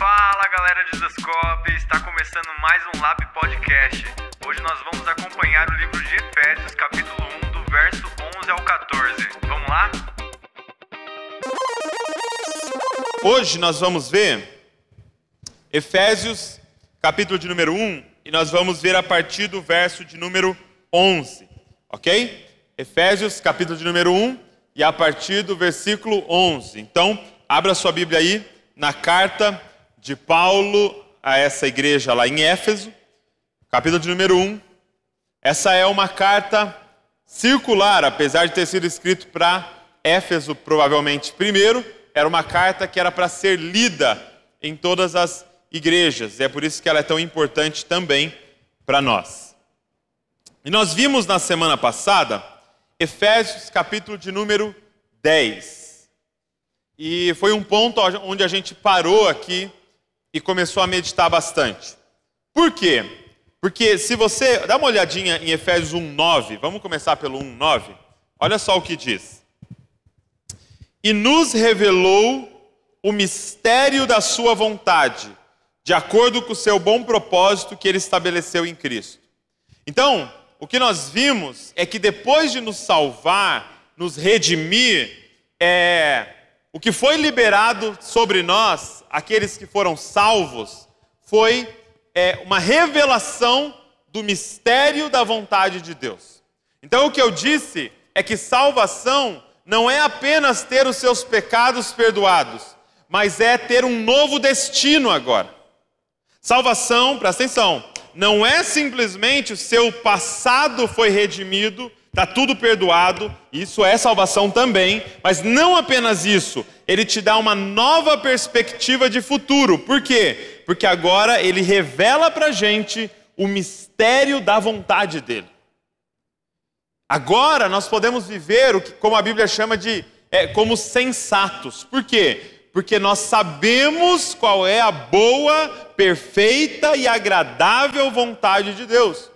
Fala galera de Zascope, está começando mais um Lab Podcast. Hoje nós vamos acompanhar o livro de Efésios, capítulo 1, do verso 11 ao 14. Vamos lá? Hoje nós vamos ver Efésios, capítulo de número 1, e nós vamos ver a partir do verso de número 11, ok? Efésios, capítulo de número 1, e a partir do versículo 11. Então, abra sua Bíblia aí na carta de Paulo a essa igreja lá em Éfeso, capítulo de número 1. Essa é uma carta circular, apesar de ter sido escrito para Éfeso, provavelmente primeiro, era uma carta que era para ser lida em todas as igrejas. É por isso que ela é tão importante também para nós. E nós vimos na semana passada Efésios capítulo de número 10. E foi um ponto onde a gente parou aqui e começou a meditar bastante. Por quê? Porque se você dá uma olhadinha em Efésios 1:9, vamos começar pelo 1:9. Olha só o que diz. E nos revelou o mistério da sua vontade, de acordo com o seu bom propósito que ele estabeleceu em Cristo. Então, o que nós vimos é que depois de nos salvar, nos redimir, é, o que foi liberado sobre nós, aqueles que foram salvos, foi é, uma revelação do mistério da vontade de Deus. Então, o que eu disse é que salvação não é apenas ter os seus pecados perdoados, mas é ter um novo destino agora. Salvação, presta atenção, não é simplesmente o seu passado foi redimido está tudo perdoado, isso é salvação também, mas não apenas isso, ele te dá uma nova perspectiva de futuro. Por quê? Porque agora ele revela para a gente o mistério da vontade dele. Agora nós podemos viver o que, como a Bíblia chama de é, como sensatos. Por quê? Porque nós sabemos qual é a boa, perfeita e agradável vontade de Deus.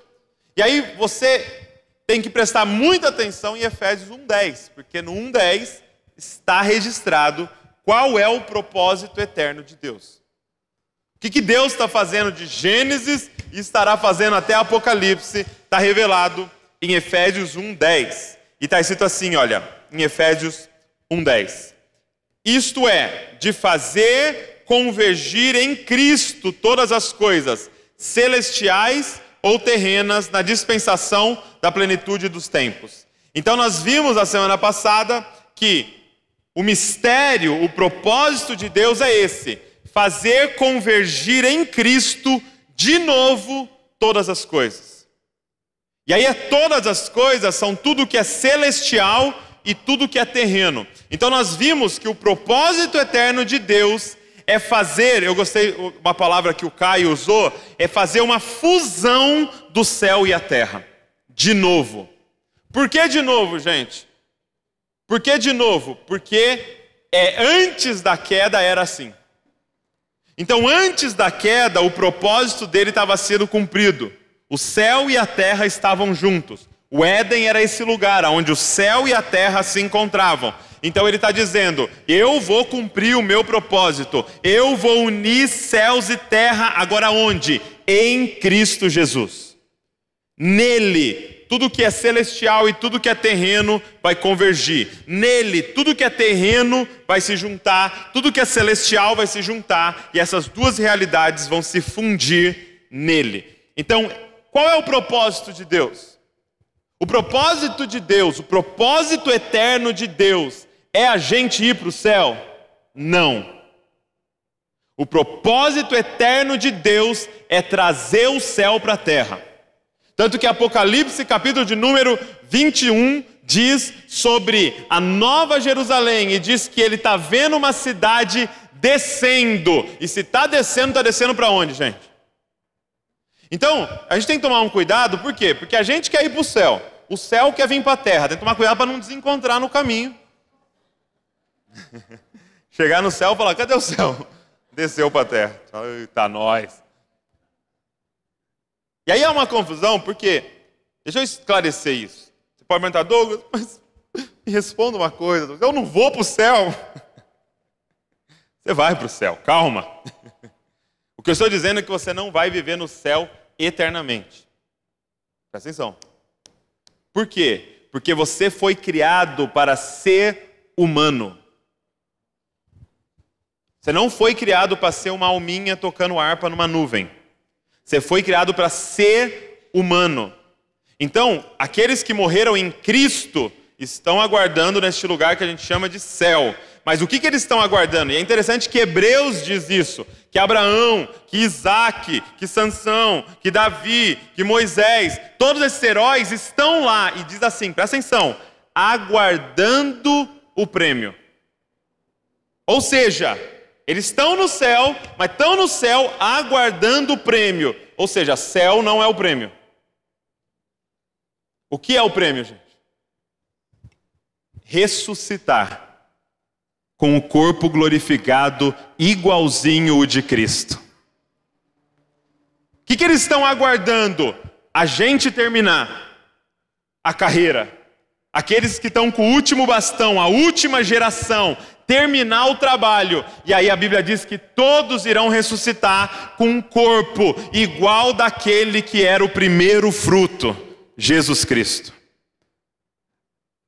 E aí você tem que prestar muita atenção em Efésios 1:10, porque no 1:10 está registrado qual é o propósito eterno de Deus. O que, que Deus está fazendo de Gênesis e estará fazendo até Apocalipse, está revelado em Efésios 1:10. E está escrito assim, olha, em Efésios 1:10. Isto é, de fazer convergir em Cristo todas as coisas celestiais ou terrenas na dispensação da plenitude dos tempos. Então, nós vimos a semana passada que o mistério, o propósito de Deus é esse: fazer convergir em Cristo de novo todas as coisas. E aí é todas as coisas, são tudo que é celestial e tudo que é terreno. Então nós vimos que o propósito eterno de Deus é fazer, eu gostei, uma palavra que o Caio usou, é fazer uma fusão do céu e a terra. De novo. Por que de novo, gente? Por que de novo? Porque é antes da queda era assim. Então, antes da queda, o propósito dele estava sendo cumprido. O céu e a terra estavam juntos. O Éden era esse lugar onde o céu e a terra se encontravam. Então ele está dizendo: eu vou cumprir o meu propósito, eu vou unir céus e terra, agora onde? Em Cristo Jesus. Nele, tudo que é celestial e tudo que é terreno vai convergir. Nele, tudo que é terreno vai se juntar, tudo que é celestial vai se juntar, e essas duas realidades vão se fundir nele. Então, qual é o propósito de Deus? O propósito de Deus, o propósito eterno de Deus é a gente ir para o céu? Não. O propósito eterno de Deus é trazer o céu para a terra. Tanto que Apocalipse, capítulo de número 21, diz sobre a nova Jerusalém e diz que ele está vendo uma cidade descendo. E se está descendo, está descendo para onde, gente? Então, a gente tem que tomar um cuidado, por quê? Porque a gente quer ir para o céu, o céu quer vir para a terra, tem que tomar cuidado para não desencontrar no caminho. Chegar no céu e falar: cadê o céu? Desceu para a terra. Eita, nós. E aí é uma confusão, porque, deixa eu esclarecer isso. Você pode perguntar, Douglas, mas me responda uma coisa: eu não vou para o céu. Você vai para o céu, calma. O que eu estou dizendo é que você não vai viver no céu eternamente. Presta atenção. Por quê? Porque você foi criado para ser humano. Você não foi criado para ser uma alminha tocando harpa numa nuvem. Você foi criado para ser humano. Então, aqueles que morreram em Cristo estão aguardando neste lugar que a gente chama de céu. Mas o que, que eles estão aguardando? E é interessante que Hebreus diz isso: que Abraão, que Isaac, que Sansão, que Davi, que Moisés, todos esses heróis estão lá. E diz assim: presta atenção, aguardando o prêmio. Ou seja, eles estão no céu, mas estão no céu aguardando o prêmio. Ou seja, céu não é o prêmio. O que é o prêmio, gente? Ressuscitar com o corpo glorificado igualzinho o de Cristo. O que, que eles estão aguardando? A gente terminar a carreira Aqueles que estão com o último bastão, a última geração, terminar o trabalho. E aí a Bíblia diz que todos irão ressuscitar com um corpo igual daquele que era o primeiro fruto, Jesus Cristo.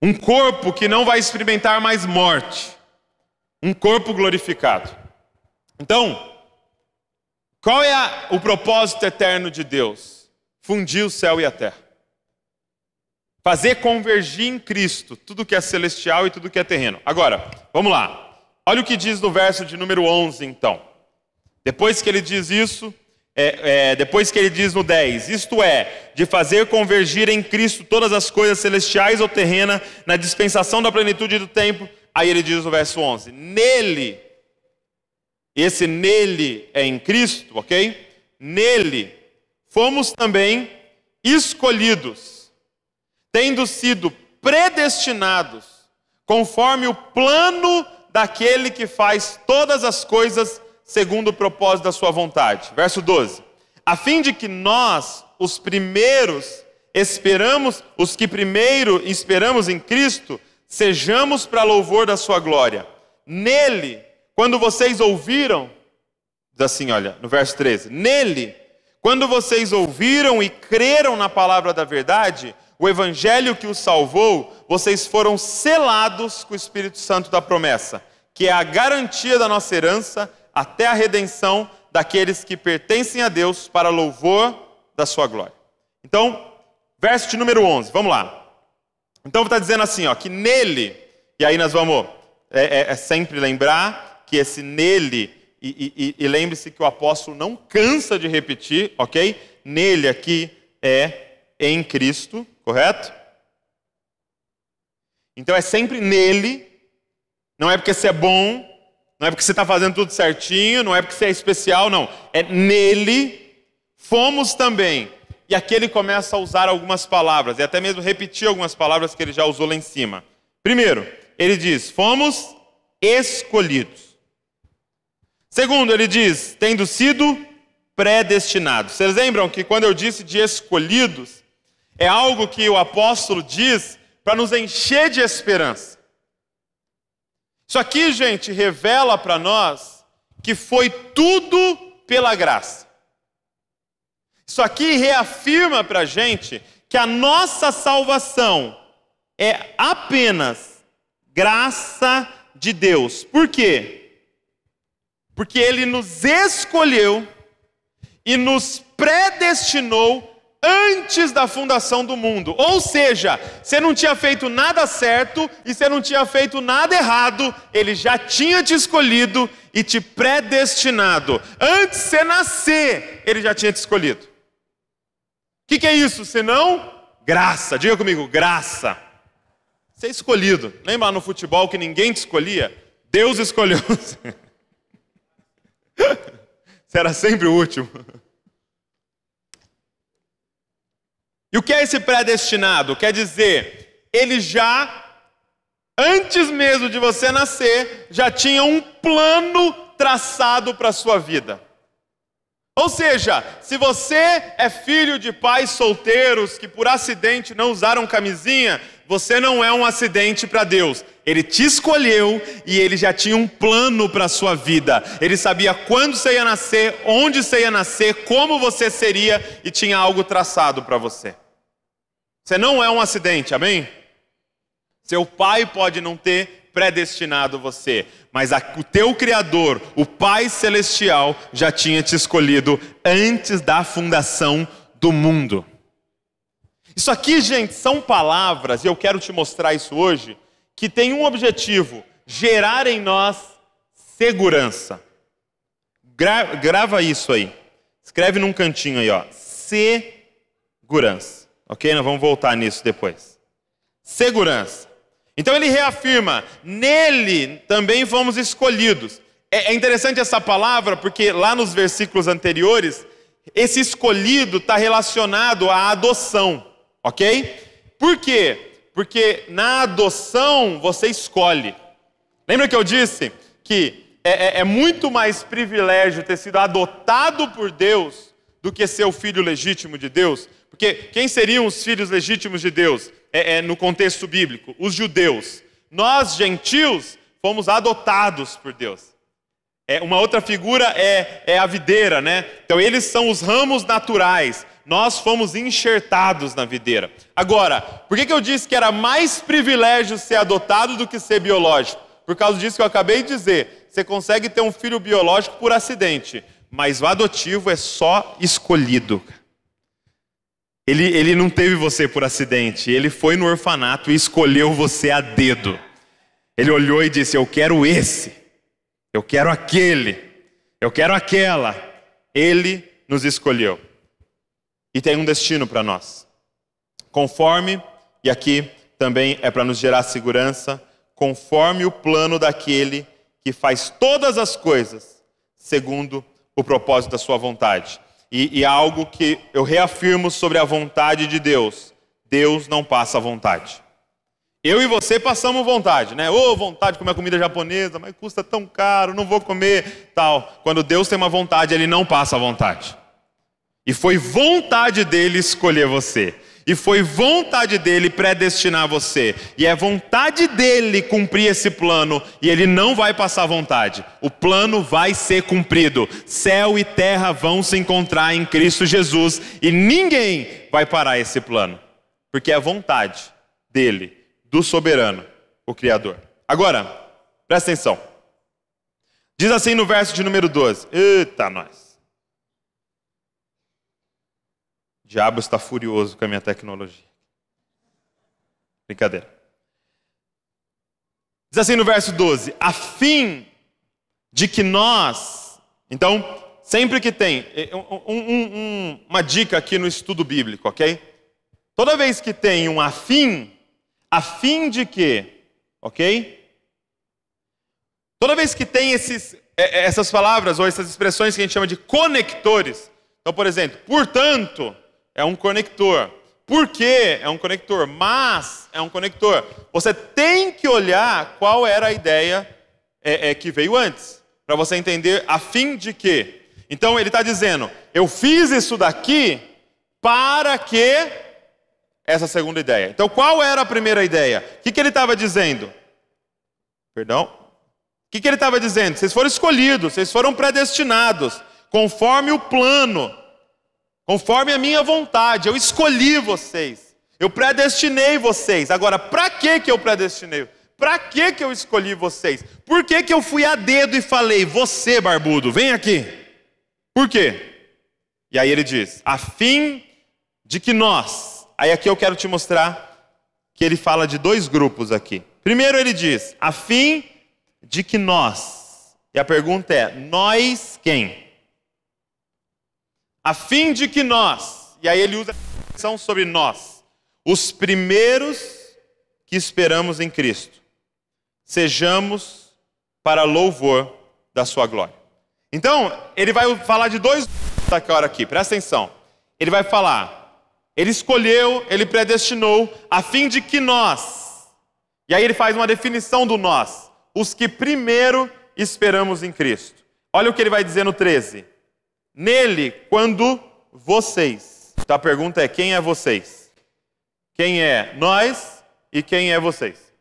Um corpo que não vai experimentar mais morte. Um corpo glorificado. Então, qual é a, o propósito eterno de Deus? Fundir o céu e a terra. Fazer convergir em Cristo tudo que é celestial e tudo que é terreno. Agora, vamos lá. Olha o que diz no verso de número 11, então. Depois que ele diz isso, é, é, depois que ele diz no 10, isto é, de fazer convergir em Cristo todas as coisas celestiais ou terrenas na dispensação da plenitude do tempo, aí ele diz no verso 11, nele, esse nele é em Cristo, ok? Nele fomos também escolhidos tendo sido predestinados conforme o plano daquele que faz todas as coisas segundo o propósito da sua vontade. Verso 12. A fim de que nós, os primeiros, esperamos, os que primeiro esperamos em Cristo, sejamos para louvor da sua glória. Nele, quando vocês ouviram, diz assim, olha, no verso 13, nele, quando vocês ouviram e creram na palavra da verdade, o evangelho que os salvou, vocês foram selados com o Espírito Santo da promessa, que é a garantia da nossa herança até a redenção daqueles que pertencem a Deus para louvor da sua glória. Então, verso de número 11, vamos lá. Então está dizendo assim, ó, que nele, e aí nós vamos é, é, é sempre lembrar que esse nele, e, e, e lembre-se que o apóstolo não cansa de repetir, ok? Nele aqui é em Cristo, Correto? Então é sempre nele, não é porque você é bom, não é porque você está fazendo tudo certinho, não é porque você é especial, não. É nele, fomos também. E aqui ele começa a usar algumas palavras, e até mesmo repetir algumas palavras que ele já usou lá em cima. Primeiro, ele diz: fomos escolhidos. Segundo, ele diz: tendo sido predestinados. Vocês lembram que quando eu disse de escolhidos, é algo que o apóstolo diz para nos encher de esperança. Isso aqui, gente, revela para nós que foi tudo pela graça. Isso aqui reafirma para a gente que a nossa salvação é apenas graça de Deus. Por quê? Porque Ele nos escolheu e nos predestinou antes da fundação do mundo. Ou seja, você não tinha feito nada certo e você não tinha feito nada errado, ele já tinha te escolhido e te predestinado. Antes de você nascer, ele já tinha te escolhido. O que, que é isso? Senão, graça. Diga comigo, graça. Ser escolhido. Lembra no futebol que ninguém te escolhia? Deus escolheu. Você era sempre o último. E o que é esse predestinado? Quer dizer, ele já, antes mesmo de você nascer, já tinha um plano traçado para a sua vida. Ou seja, se você é filho de pais solteiros que por acidente não usaram camisinha, você não é um acidente para Deus. Ele te escolheu e ele já tinha um plano para a sua vida. Ele sabia quando você ia nascer, onde você ia nascer, como você seria e tinha algo traçado para você. Você não é um acidente, amém? Seu pai pode não ter predestinado você, mas a, o teu Criador, o Pai Celestial, já tinha te escolhido antes da fundação do mundo. Isso aqui, gente, são palavras, e eu quero te mostrar isso hoje, que tem um objetivo: gerar em nós segurança. Gra grava isso aí. Escreve num cantinho aí, ó. Segurança. Ok? Nós vamos voltar nisso depois. Segurança. Então ele reafirma: nele também fomos escolhidos. É, é interessante essa palavra porque lá nos versículos anteriores, esse escolhido está relacionado à adoção, ok? Por quê? Porque na adoção você escolhe. Lembra que eu disse que é, é, é muito mais privilégio ter sido adotado por Deus do que ser o filho legítimo de Deus? Porque quem seriam os filhos legítimos de Deus é, é, no contexto bíblico? Os judeus. Nós, gentios, fomos adotados por Deus. É, uma outra figura é, é a videira, né? Então, eles são os ramos naturais. Nós fomos enxertados na videira. Agora, por que, que eu disse que era mais privilégio ser adotado do que ser biológico? Por causa disso que eu acabei de dizer. Você consegue ter um filho biológico por acidente, mas o adotivo é só escolhido. Ele, ele não teve você por acidente, ele foi no orfanato e escolheu você a dedo. Ele olhou e disse: Eu quero esse, eu quero aquele, eu quero aquela. Ele nos escolheu. E tem um destino para nós. Conforme, e aqui também é para nos gerar segurança, conforme o plano daquele que faz todas as coisas segundo o propósito da sua vontade. E, e algo que eu reafirmo sobre a vontade de Deus: Deus não passa vontade. Eu e você passamos vontade, né? Ô, oh, vontade de comer comida japonesa, mas custa tão caro, não vou comer, tal. Quando Deus tem uma vontade, ele não passa vontade. E foi vontade dele escolher você. E foi vontade dele predestinar você. E é vontade dele cumprir esse plano. E ele não vai passar vontade. O plano vai ser cumprido. Céu e terra vão se encontrar em Cristo Jesus. E ninguém vai parar esse plano. Porque é vontade dele, do soberano, o Criador. Agora, presta atenção. Diz assim no verso de número 12. Eita, nós. diabo está furioso com a minha tecnologia. Brincadeira. Diz assim no verso 12: a fim de que nós. Então, sempre que tem. É, um, um, uma dica aqui no estudo bíblico, ok? Toda vez que tem um afim, a fim de que, ok? Toda vez que tem esses, é, é, essas palavras ou essas expressões que a gente chama de conectores, então, por exemplo, portanto, é um conector. Por que é um conector? Mas é um conector. Você tem que olhar qual era a ideia é, é, que veio antes, para você entender a fim de quê. Então ele está dizendo: eu fiz isso daqui para que essa segunda ideia. Então qual era a primeira ideia? O que, que ele estava dizendo? Perdão? O que, que ele estava dizendo? Vocês foram escolhidos, vocês foram predestinados, conforme o plano Conforme a minha vontade, eu escolhi vocês. Eu predestinei vocês. Agora, para que que eu predestinei? Para que que eu escolhi vocês? Por que que eu fui a dedo e falei: "Você, barbudo, vem aqui"? Por quê? E aí ele diz: "A fim de que nós". Aí aqui eu quero te mostrar que ele fala de dois grupos aqui. Primeiro ele diz: "A fim de que nós". E a pergunta é: nós quem? a fim de que nós, e aí ele usa a expressão sobre nós, os primeiros que esperamos em Cristo, sejamos para louvor da sua glória. Então, ele vai falar de dois agora aqui, presta atenção. Ele vai falar, ele escolheu, ele predestinou, a fim de que nós, e aí ele faz uma definição do nós, os que primeiro esperamos em Cristo. Olha o que ele vai dizer no 13 nele quando vocês. Então a pergunta é: quem é vocês? Quem é nós e quem é vocês?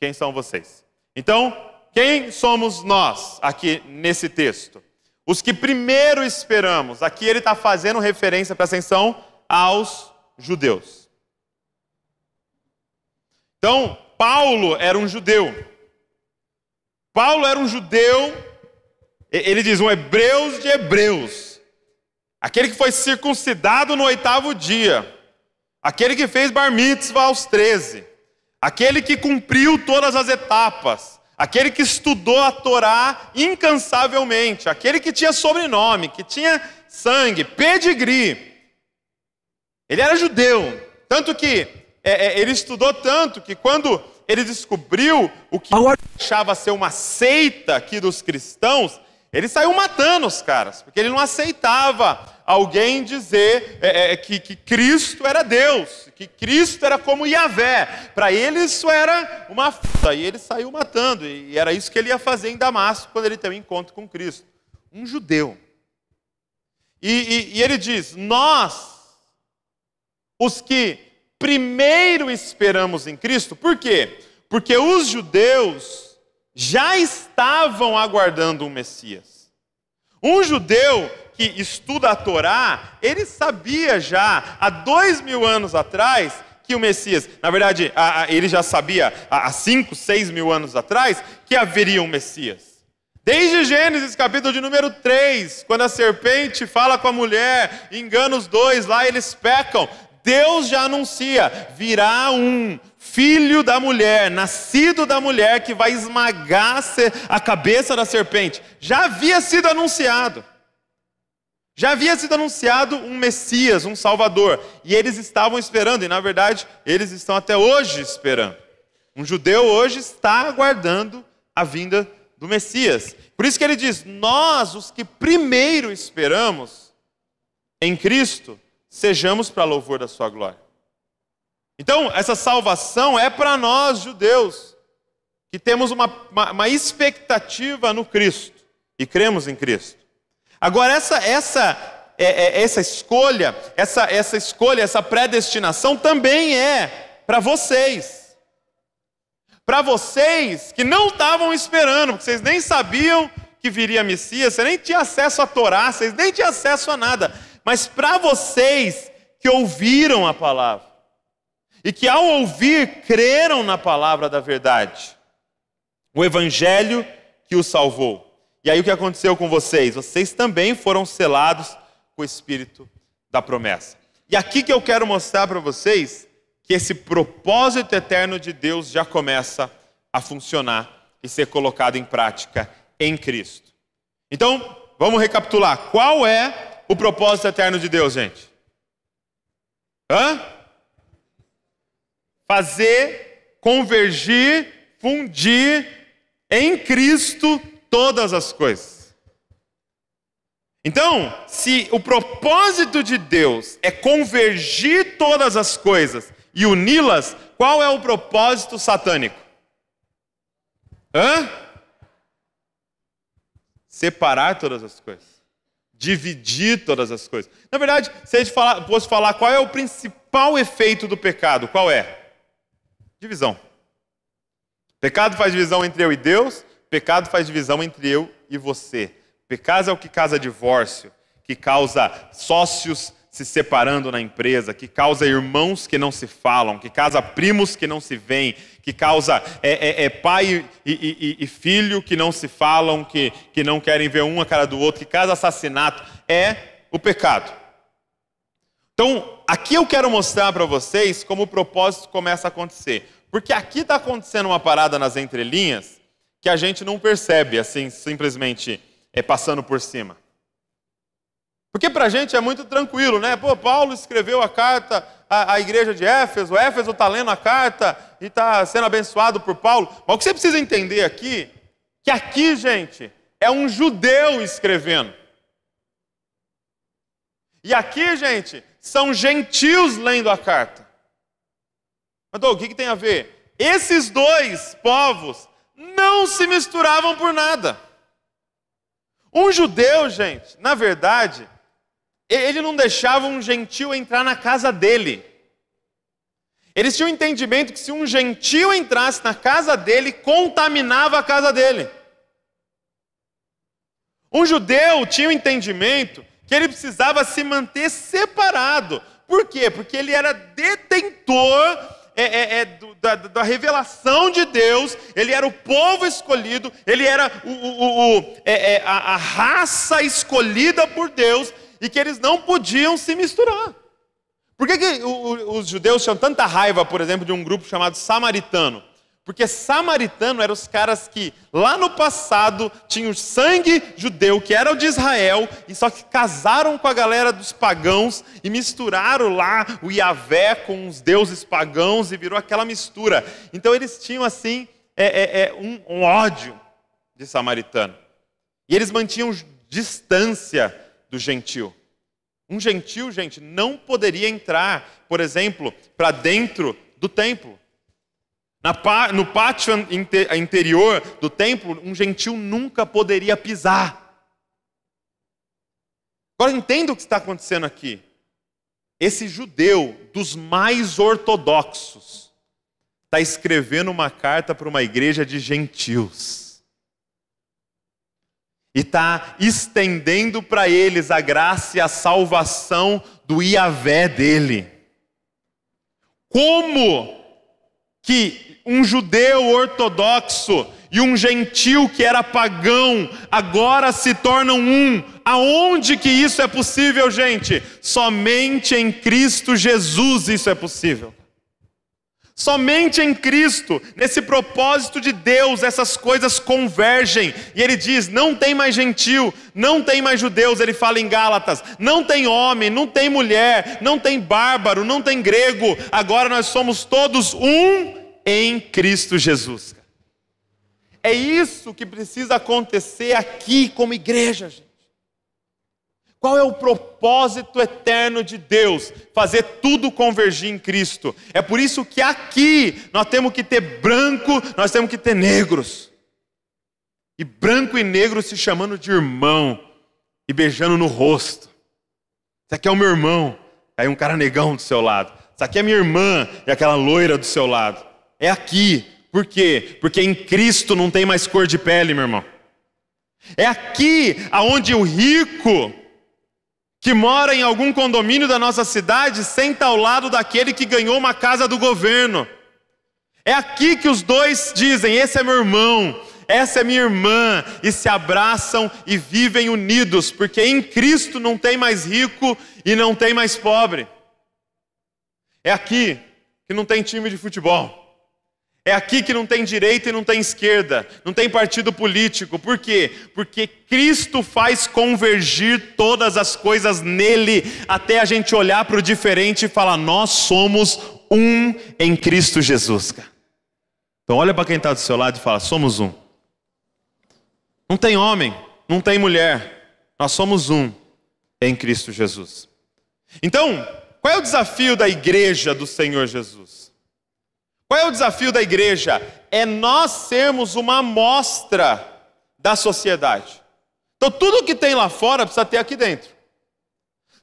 Quem são vocês? Então, quem somos nós aqui nesse texto? Os que primeiro esperamos. Aqui ele está fazendo referência, para atenção, aos judeus. Então, Paulo era um judeu. Paulo era um judeu, ele diz, um hebreus de hebreus aquele que foi circuncidado no oitavo dia, aquele que fez bar mitzvah aos treze, aquele que cumpriu todas as etapas, aquele que estudou a Torá incansavelmente, aquele que tinha sobrenome, que tinha sangue, pedigree. Ele era judeu, tanto que é, é, ele estudou tanto que quando ele descobriu o que achava ser uma seita aqui dos cristãos, ele saiu matando os caras, porque ele não aceitava alguém dizer é, é, é, que, que Cristo era Deus, que Cristo era como Yahvé. Para ele isso era uma f***, e ele saiu matando. E era isso que ele ia fazer em Damasco quando ele tem um encontro com Cristo. Um judeu. E, e, e ele diz, nós, os que primeiro esperamos em Cristo, por quê? Porque os judeus já estavam aguardando um Messias. Um judeu que estuda a Torá, ele sabia já há dois mil anos atrás que o Messias, na verdade, ele já sabia há cinco, seis mil anos atrás que haveria um Messias. Desde Gênesis capítulo de número 3, quando a serpente fala com a mulher, engana os dois lá, eles pecam. Deus já anuncia: virá um filho da mulher, nascido da mulher, que vai esmagar a cabeça da serpente. Já havia sido anunciado. Já havia sido anunciado um Messias, um Salvador, e eles estavam esperando, e na verdade eles estão até hoje esperando. Um judeu hoje está aguardando a vinda do Messias. Por isso que ele diz: Nós, os que primeiro esperamos em Cristo, sejamos para louvor da Sua glória. Então, essa salvação é para nós, judeus, que temos uma, uma, uma expectativa no Cristo e cremos em Cristo. Agora, essa, essa, é, é, essa escolha, essa, essa escolha, essa predestinação também é para vocês. Para vocês que não estavam esperando, porque vocês nem sabiam que viria Messias, vocês nem tinham acesso a Torá, vocês nem tinham acesso a nada. Mas para vocês que ouviram a palavra, e que ao ouvir creram na palavra da verdade, o evangelho que o salvou. E aí o que aconteceu com vocês? Vocês também foram selados com o espírito da promessa. E aqui que eu quero mostrar para vocês que esse propósito eterno de Deus já começa a funcionar e ser colocado em prática em Cristo. Então, vamos recapitular. Qual é o propósito eterno de Deus, gente? Hã? Fazer convergir, fundir em Cristo todas as coisas. Então, se o propósito de Deus é convergir todas as coisas e uni-las, qual é o propósito satânico? Hã? Separar todas as coisas dividir todas as coisas. Na verdade, se a gente falar, fosse falar qual é o principal efeito do pecado, qual é? Divisão. O pecado faz divisão entre eu e Deus, Pecado faz divisão entre eu e você. Pecado é o que causa divórcio, que causa sócios se separando na empresa, que causa irmãos que não se falam, que causa primos que não se veem, que causa é, é, é pai e, e, e, filho que não se falam, que, que não querem ver um a cara do outro, que causa assassinato, é o pecado. Então, aqui eu quero mostrar para vocês como o propósito começa a acontecer. Porque aqui está acontecendo uma parada nas entrelinhas que a gente não percebe assim, simplesmente é, passando por cima. Porque para a gente é muito tranquilo, né? Pô, Paulo escreveu a carta à, à igreja de Éfeso, Éfeso está lendo a carta e está sendo abençoado por Paulo. Mas o que você precisa entender aqui, que aqui, gente, é um judeu escrevendo. E aqui, gente, são gentios lendo a carta. Mas, o que, que tem a ver? Esses dois povos não se misturavam por nada. Um judeu, gente, na verdade, ele não deixava um gentil entrar na casa dele. Eles tinham entendimento que se um gentil entrasse na casa dele, contaminava a casa dele. Um judeu tinha o entendimento que ele precisava se manter separado. Por quê? Porque ele era detentor é, é, é, do, da, da, revelação de Deus, ele era o povo escolhido, ele era o, o, o, é, é, a, a raça escolhida por Deus, e que eles não podiam se misturar. Por que, que os judeus tinham tanta raiva, por exemplo, de um grupo chamado samaritano? Porque samaritano eram os caras que lá no passado tinham sangue judeu, que era o de Israel, e só que casaram com a galera dos pagãos e misturaram lá o Iavé com os deuses pagãos e virou aquela mistura. Então eles tinham assim é, é, é, um, um ódio de samaritano. E eles mantinham distância do gentil. Um gentil, gente, não poderia entrar, por exemplo, para dentro do templo no pátio interior do templo, um gentil nunca poderia pisar. Agora entenda o que está acontecendo aqui. Esse judeu dos mais ortodoxos está escrevendo uma carta para uma igreja de gentios. E está estendendo para eles a graça e a salvação do Iavé dele. Como que um judeu ortodoxo e um gentil que era pagão agora se tornam um. Aonde que isso é possível, gente? Somente em Cristo Jesus isso é possível. Somente em Cristo, nesse propósito de Deus, essas coisas convergem. E ele diz: não tem mais gentil, não tem mais judeus, ele fala em Gálatas: não tem homem, não tem mulher, não tem bárbaro, não tem grego. Agora nós somos todos um em Cristo Jesus. É isso que precisa acontecer aqui como igreja, gente. Qual é o propósito eterno de Deus? Fazer tudo convergir em Cristo. É por isso que aqui nós temos que ter branco, nós temos que ter negros. E branco e negro se chamando de irmão e beijando no rosto. Isso aqui é o meu irmão. Aí um cara negão do seu lado. Isso aqui é minha irmã e aquela loira do seu lado é aqui. Por quê? Porque em Cristo não tem mais cor de pele, meu irmão. É aqui aonde o rico que mora em algum condomínio da nossa cidade senta ao lado daquele que ganhou uma casa do governo. É aqui que os dois dizem: esse é meu irmão, essa é minha irmã, e se abraçam e vivem unidos, porque em Cristo não tem mais rico e não tem mais pobre. É aqui que não tem time de futebol. É aqui que não tem direita e não tem esquerda, não tem partido político. Por quê? Porque Cristo faz convergir todas as coisas nele, até a gente olhar para o diferente e falar: nós somos um em Cristo Jesus. Então olha para quem está do seu lado e fala: somos um. Não tem homem, não tem mulher, nós somos um em Cristo Jesus. Então, qual é o desafio da igreja do Senhor Jesus? Qual é o desafio da igreja? É nós sermos uma amostra da sociedade. Então, tudo que tem lá fora precisa ter aqui dentro.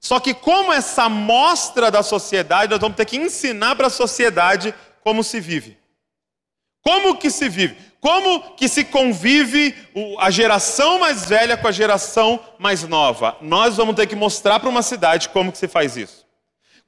Só que, como essa amostra da sociedade, nós vamos ter que ensinar para a sociedade como se vive. Como que se vive? Como que se convive a geração mais velha com a geração mais nova? Nós vamos ter que mostrar para uma cidade como que se faz isso.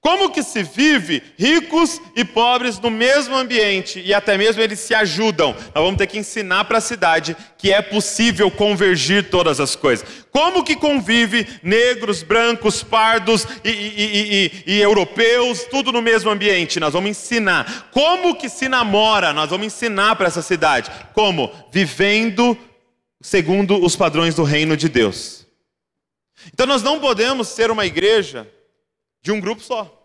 Como que se vive ricos e pobres no mesmo ambiente e até mesmo eles se ajudam? Nós vamos ter que ensinar para a cidade que é possível convergir todas as coisas. Como que convive negros, brancos, pardos e, e, e, e, europeus, tudo no mesmo ambiente? Nós vamos ensinar. Como que se namora? Nós vamos ensinar para essa cidade. Como? Vivendo segundo os padrões do reino de Deus. Então nós não podemos ser uma igreja de um grupo só.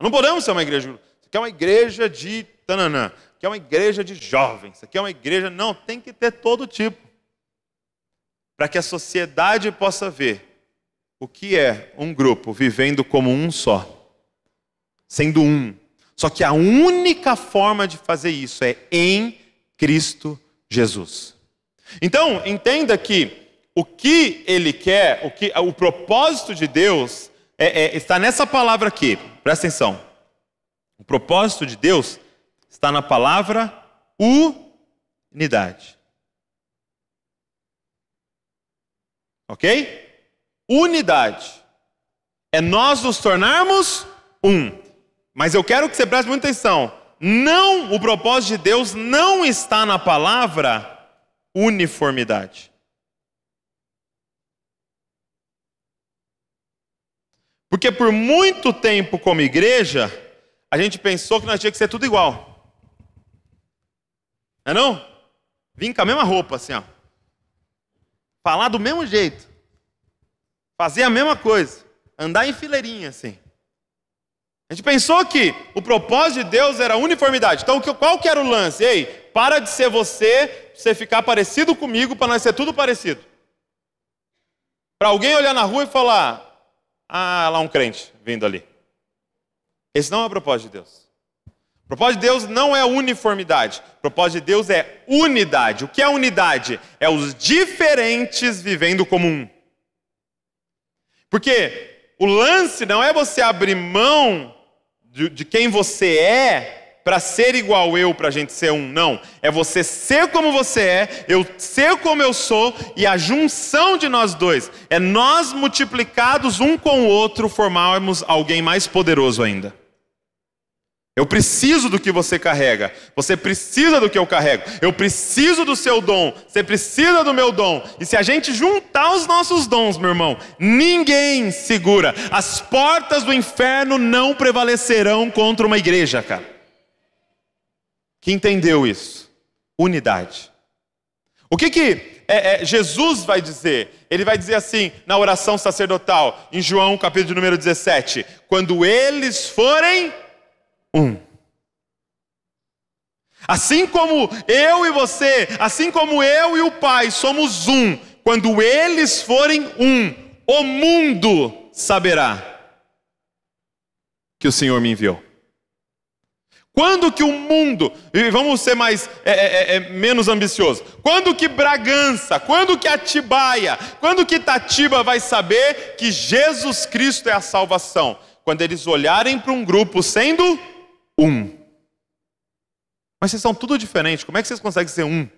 Não podemos ser uma igreja. Isso aqui é uma igreja de tananã. Isso aqui é uma igreja de jovens. Isso aqui é uma igreja. Não, tem que ter todo tipo. Para que a sociedade possa ver o que é um grupo vivendo como um só, sendo um. Só que a única forma de fazer isso é em Cristo Jesus. Então, entenda que o que ele quer, o, que, o propósito de Deus é, é, está nessa palavra aqui, presta atenção. O propósito de Deus está na palavra unidade. Ok? Unidade. É nós nos tornarmos um. Mas eu quero que você preste muita atenção. Não, o propósito de Deus não está na palavra uniformidade. Porque por muito tempo, como igreja, a gente pensou que nós tinha que ser tudo igual. Não é não? Vim com a mesma roupa, assim, ó. Falar do mesmo jeito. Fazer a mesma coisa. Andar em fileirinha, assim. A gente pensou que o propósito de Deus era uniformidade. Então, qual que era o lance? Ei, para de ser você, você ficar parecido comigo, para nós ser tudo parecido. Para alguém olhar na rua e falar, ah, lá um crente vindo ali. Esse não é o propósito de Deus. O propósito de Deus não é uniformidade. O propósito de Deus é unidade. O que é unidade? É os diferentes vivendo como um. Porque o lance não é você abrir mão de, de quem você é para ser igual eu, para a gente ser um. Não. É você ser como você é, eu ser como eu sou, e a junção de nós dois é nós multiplicados um com o outro formarmos alguém mais poderoso ainda. Eu preciso do que você carrega. Você precisa do que eu carrego. Eu preciso do seu dom. Você precisa do meu dom. E se a gente juntar os nossos dons, meu irmão, ninguém segura. As portas do inferno não prevalecerão contra uma igreja, cara que entendeu isso? Unidade. O que que é, é, Jesus vai dizer? Ele vai dizer assim na oração sacerdotal, em João capítulo número 17: quando eles forem um. Assim como eu e você, assim como eu e o Pai somos um, quando eles forem um, o mundo saberá que o Senhor me enviou. Quando que o mundo, e vamos ser mais é, é, é, é, menos ambicioso, quando que Bragança, quando que Atibaia, quando que Tatiba vai saber que Jesus Cristo é a salvação? Quando eles olharem para um grupo sendo um. Mas vocês são tudo diferente, como é que vocês conseguem ser um?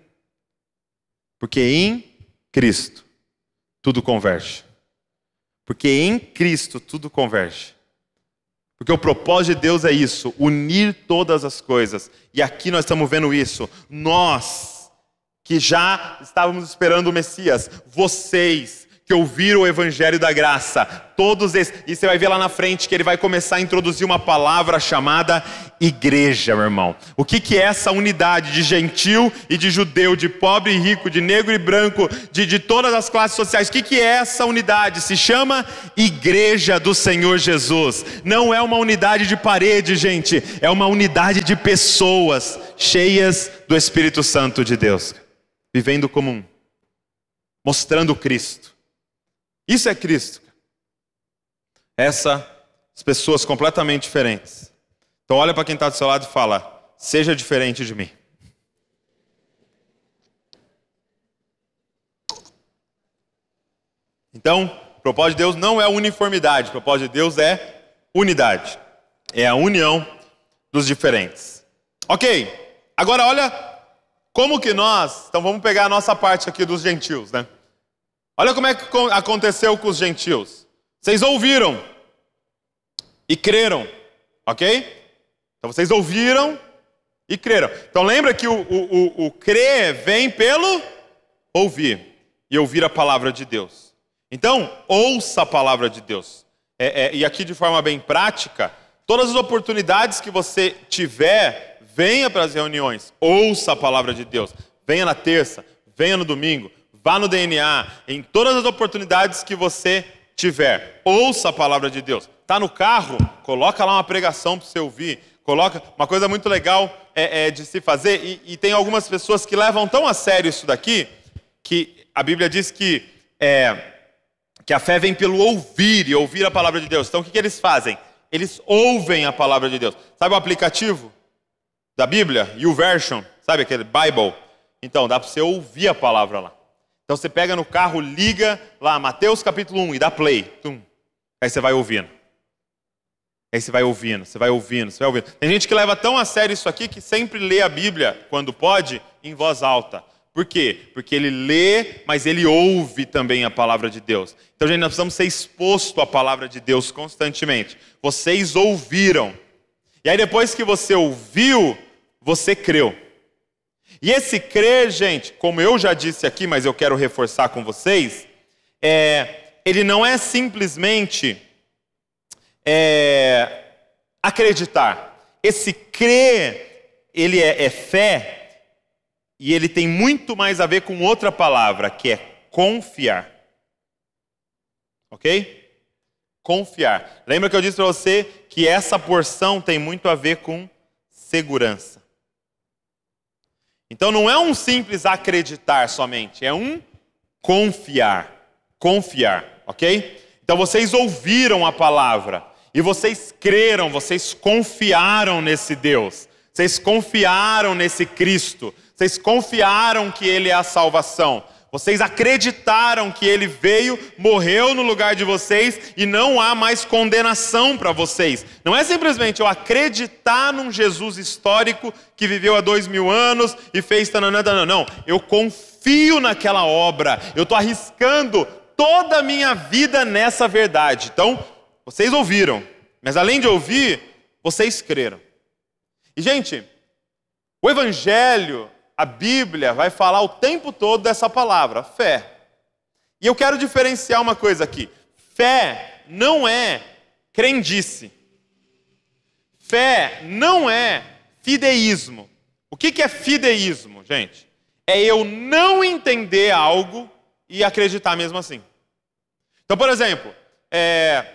Porque em Cristo tudo converge. Porque em Cristo tudo converge. Porque o propósito de Deus é isso, unir todas as coisas. E aqui nós estamos vendo isso. Nós que já estávamos esperando o Messias, vocês que ouviram o evangelho da graça. Todos esses, e você vai ver lá na frente que ele vai começar a introduzir uma palavra chamada igreja, meu irmão. O que, que é essa unidade de gentil e de judeu, de pobre e rico, de negro e branco, de, de todas as classes sociais? O que, que é essa unidade? Se chama Igreja do Senhor Jesus. Não é uma unidade de parede, gente, é uma unidade de pessoas cheias do Espírito Santo de Deus, vivendo como um, mostrando Cristo isso é Cristo. Essas pessoas completamente diferentes. Então olha para quem está do seu lado e fala: seja diferente de mim. Então, o propósito de Deus não é uniformidade, o propósito de Deus é unidade. É a união dos diferentes. Ok, agora olha como que nós. Então vamos pegar a nossa parte aqui dos gentios, né? Olha como é que aconteceu com os gentios. Vocês ouviram e creram, ok? Então vocês ouviram e creram. Então lembra que o, o, o, o crer vem pelo ouvir e ouvir a palavra de Deus. Então, ouça a palavra de Deus. É, é, e aqui, de forma bem prática, todas as oportunidades que você tiver, venha para as reuniões, ouça a palavra de Deus. Venha na terça, venha no domingo, Vá no DNA em todas as oportunidades que você tiver. Ouça a palavra de Deus. Tá no carro? Coloca lá uma pregação para você ouvir. Coloca uma coisa muito legal é, é de se fazer. E, e, tem algumas pessoas que levam tão a sério isso daqui que a Bíblia diz que é, que a fé vem pelo ouvir e ouvir a palavra de Deus. Então o que, que eles fazem? Eles ouvem a palavra de Deus. Sabe o aplicativo da Bíblia? YouVersion, sabe aquele Bible? Então dá para você ouvir a palavra lá. Então você pega no carro, liga lá, Mateus capítulo 1 e dá play. Tum. Aí você vai ouvindo. Aí você vai ouvindo, você vai ouvindo, você vai ouvindo. Tem gente que leva tão a sério isso aqui que sempre lê a Bíblia, quando pode, em voz alta. Por quê? Porque ele lê, mas ele ouve também a palavra de Deus. Então, gente, nós precisamos ser exposto à palavra de Deus constantemente. Vocês ouviram. E aí, depois que você ouviu, você creu. E esse crer, gente, como eu já disse aqui, mas eu quero reforçar com vocês, é, ele não é simplesmente é, acreditar. Esse crer, ele é, é fé e ele tem muito mais a ver com outra palavra, que é confiar. Ok? Confiar. Lembra que eu disse para você que essa porção tem muito a ver com segurança. Então não é um simples acreditar somente, é um confiar. Confiar, ok? Então vocês ouviram a palavra e vocês creram, vocês confiaram nesse Deus, vocês confiaram nesse Cristo, vocês confiaram que Ele é a salvação, vocês acreditaram que ele veio, morreu no lugar de vocês e não há mais condenação para vocês. Não é simplesmente eu acreditar num Jesus histórico que viveu há dois mil anos e fez tananã, tananã. Não, eu confio naquela obra, eu estou arriscando toda a minha vida nessa verdade. Então, vocês ouviram, mas além de ouvir, vocês creram. E, gente, o Evangelho a Bíblia vai falar o tempo todo dessa palavra, fé. E eu quero diferenciar uma coisa aqui. Fé não é crendice. Fé não é fideísmo. O que é fideísmo, gente? É eu não entender algo e acreditar mesmo assim. Então, por exemplo, é,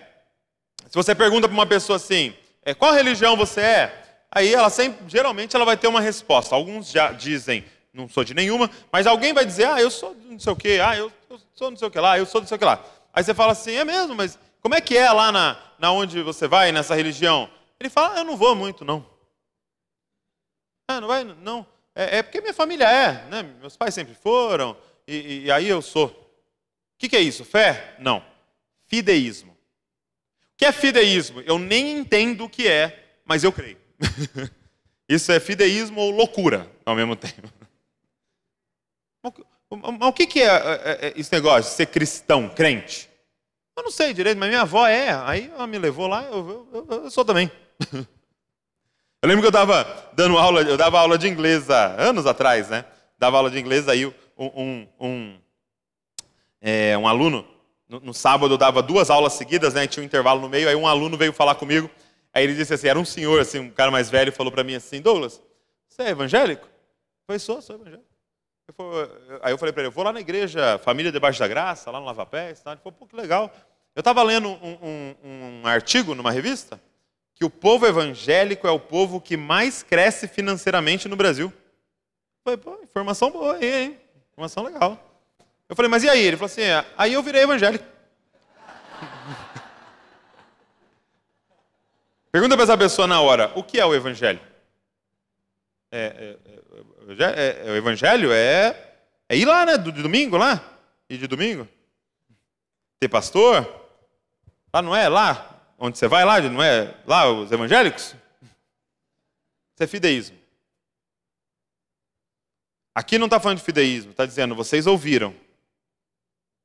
se você pergunta para uma pessoa assim, é, qual religião você é? Aí ela sempre, geralmente ela vai ter uma resposta. Alguns já dizem, não sou de nenhuma, mas alguém vai dizer, ah, eu sou não sei o quê, ah, eu, eu sou não sei o que lá, eu sou não sei o que lá. Aí você fala assim, é mesmo, mas como é que é lá na, na onde você vai, nessa religião? Ele fala, ah, eu não vou muito, não. Ah, não vai, não. É, é porque minha família é, né? Meus pais sempre foram, e, e aí eu sou. O que, que é isso? Fé? Não. Fideísmo. O que é fideísmo? Eu nem entendo o que é, mas eu creio. Isso é fideísmo ou loucura ao mesmo tempo. O que é, é, é, é esse negócio, ser cristão, crente? Eu não sei direito, mas minha avó é. Aí ela me levou lá, eu, eu, eu, eu sou também. Eu lembro que eu estava dando aula, eu dava aula de inglês há anos atrás, né? Dava aula de inglês, aí um, um, um, é, um aluno, no, no, sábado eu dava duas aulas seguidas, né? Tinha um intervalo no meio, aí um aluno veio falar comigo. Aí ele disse assim: era um senhor, assim, um cara mais velho, falou para mim assim: Douglas, você é evangélico? Eu falei: sou, sou evangélico. Eu falei, aí eu falei para ele: eu vou lá na igreja Família Debaixo da Graça, lá no Lava Pés. Ele falou: pô, que legal. Eu estava lendo um, um, um artigo numa revista que o povo evangélico é o povo que mais cresce financeiramente no Brasil. Eu falei, pô, informação boa aí, hein? Informação legal. Eu falei, mas e aí? Ele falou assim: é, aí eu virei evangélico. Pergunta para essa pessoa na hora: o que é o Evangelho? É, é, é, o Evangelho é, ir lá, né? De domingo lá? E de domingo? Ter pastor? Lá não é? Lá? Onde você vai lá? Não é? Lá os evangélicos? Isso é fideísmo. Aqui não está falando de fideísmo, está dizendo: vocês ouviram.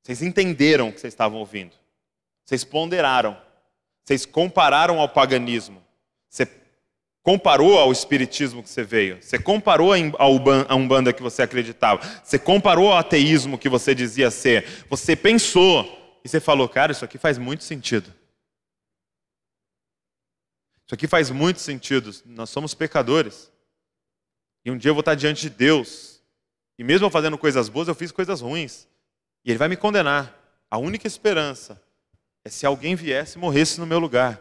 Vocês entenderam o que vocês estavam ouvindo. Vocês ponderaram. Vocês compararam ao paganismo. Você comparou ao espiritismo que você veio. Você comparou a umbanda que você acreditava. Você comparou ao ateísmo que você dizia ser. Você pensou e você falou, cara, isso aqui faz muito sentido. Isso aqui faz muito sentido. Nós somos pecadores. E um dia eu vou estar diante de Deus. E mesmo fazendo coisas boas, eu fiz coisas ruins. E Ele vai me condenar. A única esperança é se alguém viesse e morresse no meu lugar.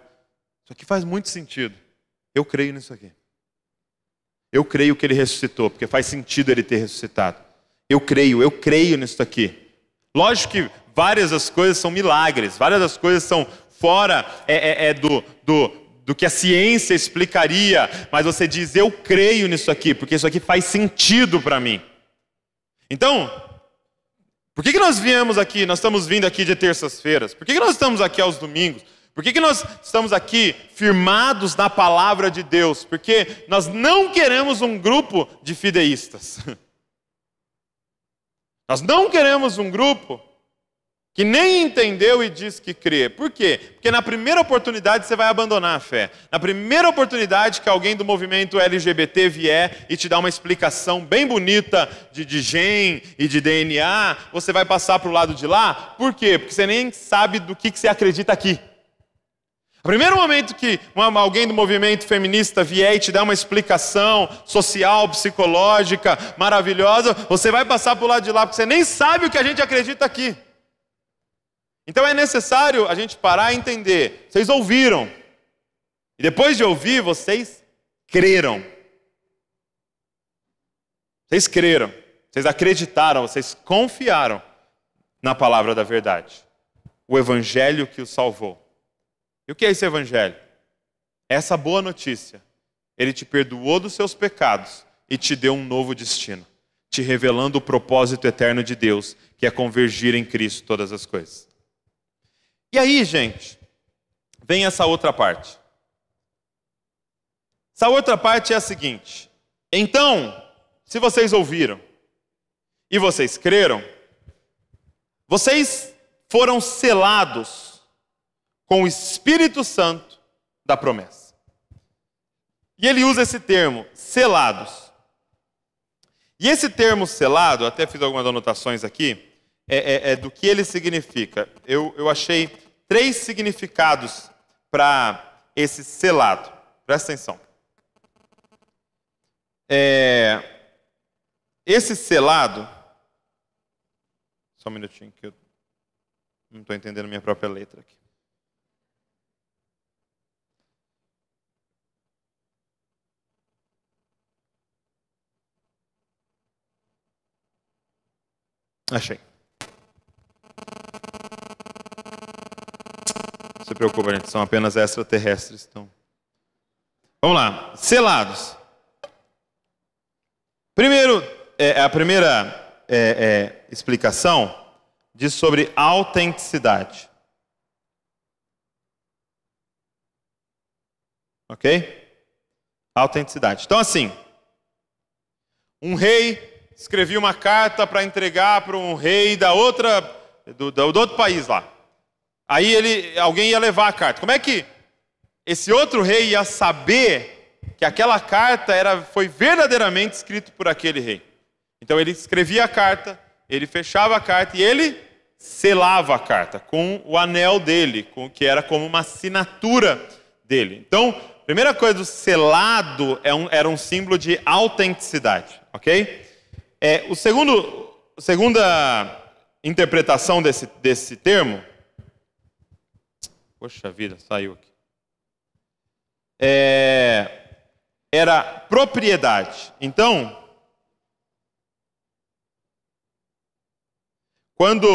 Isso aqui faz muito sentido. Eu creio nisso aqui. Eu creio que ele ressuscitou, porque faz sentido ele ter ressuscitado. Eu creio, eu creio nisso aqui. Lógico que várias das coisas são milagres, várias das coisas são fora é, é, é do, do, do que a ciência explicaria, mas você diz: Eu creio nisso aqui, porque isso aqui faz sentido para mim. Então, por que, que nós viemos aqui? Nós estamos vindo aqui de terças-feiras. Por que, que nós estamos aqui aos domingos? Por que, que nós estamos aqui firmados na palavra de Deus? Porque nós não queremos um grupo de fideístas. Nós não queremos um grupo que nem entendeu e diz que crê. Por quê? Porque na primeira oportunidade você vai abandonar a fé. Na primeira oportunidade que alguém do movimento LGBT vier e te dá uma explicação bem bonita de, de gen e de DNA, você vai passar para o lado de lá. Por quê? Porque você nem sabe do que, que você acredita aqui. No primeiro momento que alguém do movimento feminista vier e te dá uma explicação social, psicológica, maravilhosa, você vai passar para o lado de lá, porque você nem sabe o que a gente acredita aqui. Então é necessário a gente parar e entender. Vocês ouviram. E depois de ouvir, vocês creram. Vocês creram. Vocês acreditaram, vocês confiaram na palavra da verdade. O evangelho que o salvou. E o que é esse evangelho? Essa boa notícia. Ele te perdoou dos seus pecados e te deu um novo destino, te revelando o propósito eterno de Deus, que é convergir em Cristo todas as coisas. E aí, gente, vem essa outra parte. Essa outra parte é a seguinte: então, se vocês ouviram e vocês creram, vocês foram selados com o Espírito Santo da promessa. E ele usa esse termo, selados. E esse termo selado, até fiz algumas anotações aqui, é, é, é do que ele significa. Eu, eu achei três significados para esse selado. Presta atenção. É, esse selado. Só um minutinho que eu não estou entendendo minha própria letra aqui. Achei preocupa, gente. São apenas extraterrestres. Então. Vamos lá. Selados. Primeiro, é, é a primeira é, é, explicação diz sobre autenticidade. Ok? Autenticidade. Então, assim, um rei escrevia uma carta para entregar para um rei da outra, do, do, do outro país lá. Aí ele, alguém ia levar a carta. Como é que esse outro rei ia saber que aquela carta era, foi verdadeiramente escrita por aquele rei? Então ele escrevia a carta, ele fechava a carta e ele selava a carta com o anel dele, com, que era como uma assinatura dele. Então, primeira coisa, o selado é um, era um símbolo de autenticidade, ok? É, o segundo, segunda interpretação desse, desse termo Poxa vida, saiu aqui. É, era propriedade. Então, quando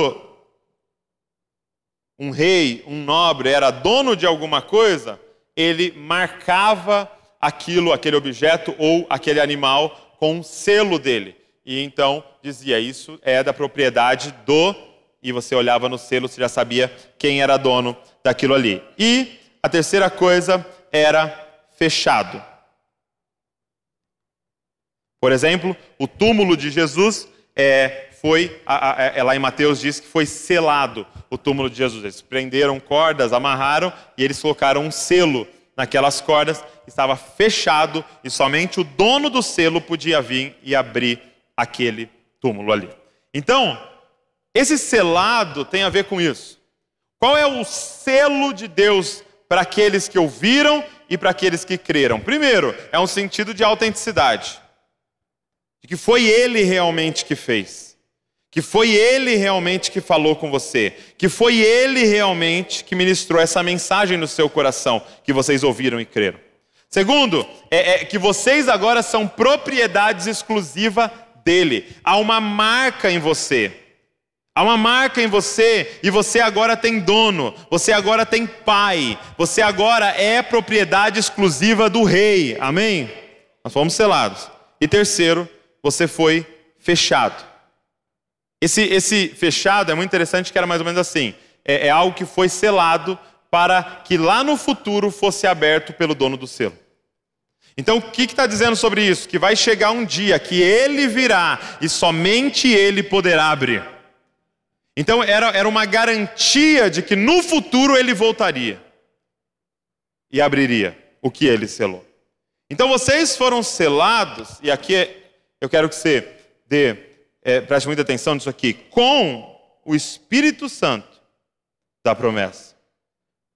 um rei, um nobre era dono de alguma coisa, ele marcava aquilo, aquele objeto ou aquele animal com o um selo dele. E então dizia: Isso é da propriedade do e você olhava no selo, você já sabia quem era dono daquilo ali. E a terceira coisa era fechado. Por exemplo, o túmulo de Jesus é, foi, a, a, é, é lá em Mateus diz que foi selado o túmulo de Jesus. Eles prenderam cordas, amarraram e eles colocaram um selo naquelas cordas, estava fechado e somente o dono do selo podia vir e abrir aquele túmulo ali. Então, esse selado tem a ver com isso. Qual é o selo de Deus para aqueles que ouviram e para aqueles que creram? Primeiro, é um sentido de autenticidade. De que foi ele realmente que fez. Que foi ele realmente que falou com você. Que foi ele realmente que ministrou essa mensagem no seu coração que vocês ouviram e creram. Segundo, é, é que vocês agora são propriedades exclusiva dele. Há uma marca em você. Há uma marca em você e você agora tem dono, você agora tem pai, você agora é propriedade exclusiva do rei. Amém? Nós fomos selados. E terceiro, você foi fechado. Esse, esse fechado é muito interessante, que era mais ou menos assim: é, é algo que foi selado para que lá no futuro fosse aberto pelo dono do selo. Então, o que está dizendo sobre isso? Que vai chegar um dia que ele virá e somente ele poderá abrir. Então era, era uma garantia de que no futuro ele voltaria e abriria o que ele selou. Então vocês foram selados, e aqui é, eu quero que você dê, é, preste muita atenção nisso aqui, com o Espírito Santo da promessa.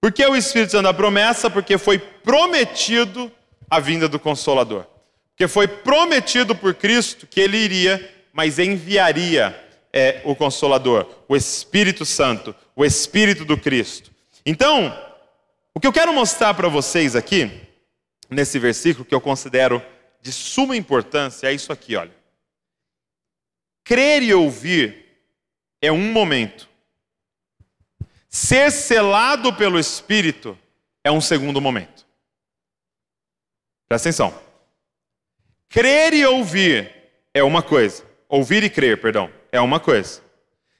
Por que o Espírito Santo da promessa? Porque foi prometido a vinda do Consolador. Porque foi prometido por Cristo que ele iria, mas enviaria é o Consolador, o Espírito Santo, o Espírito do Cristo. Então, o que eu quero mostrar para vocês aqui, nesse versículo que eu considero de suma importância, é isso aqui, olha. Crer e ouvir é um momento. Ser selado pelo Espírito é um segundo momento. Presta atenção. Crer e ouvir é uma coisa. Ouvir e crer, perdão, é uma coisa.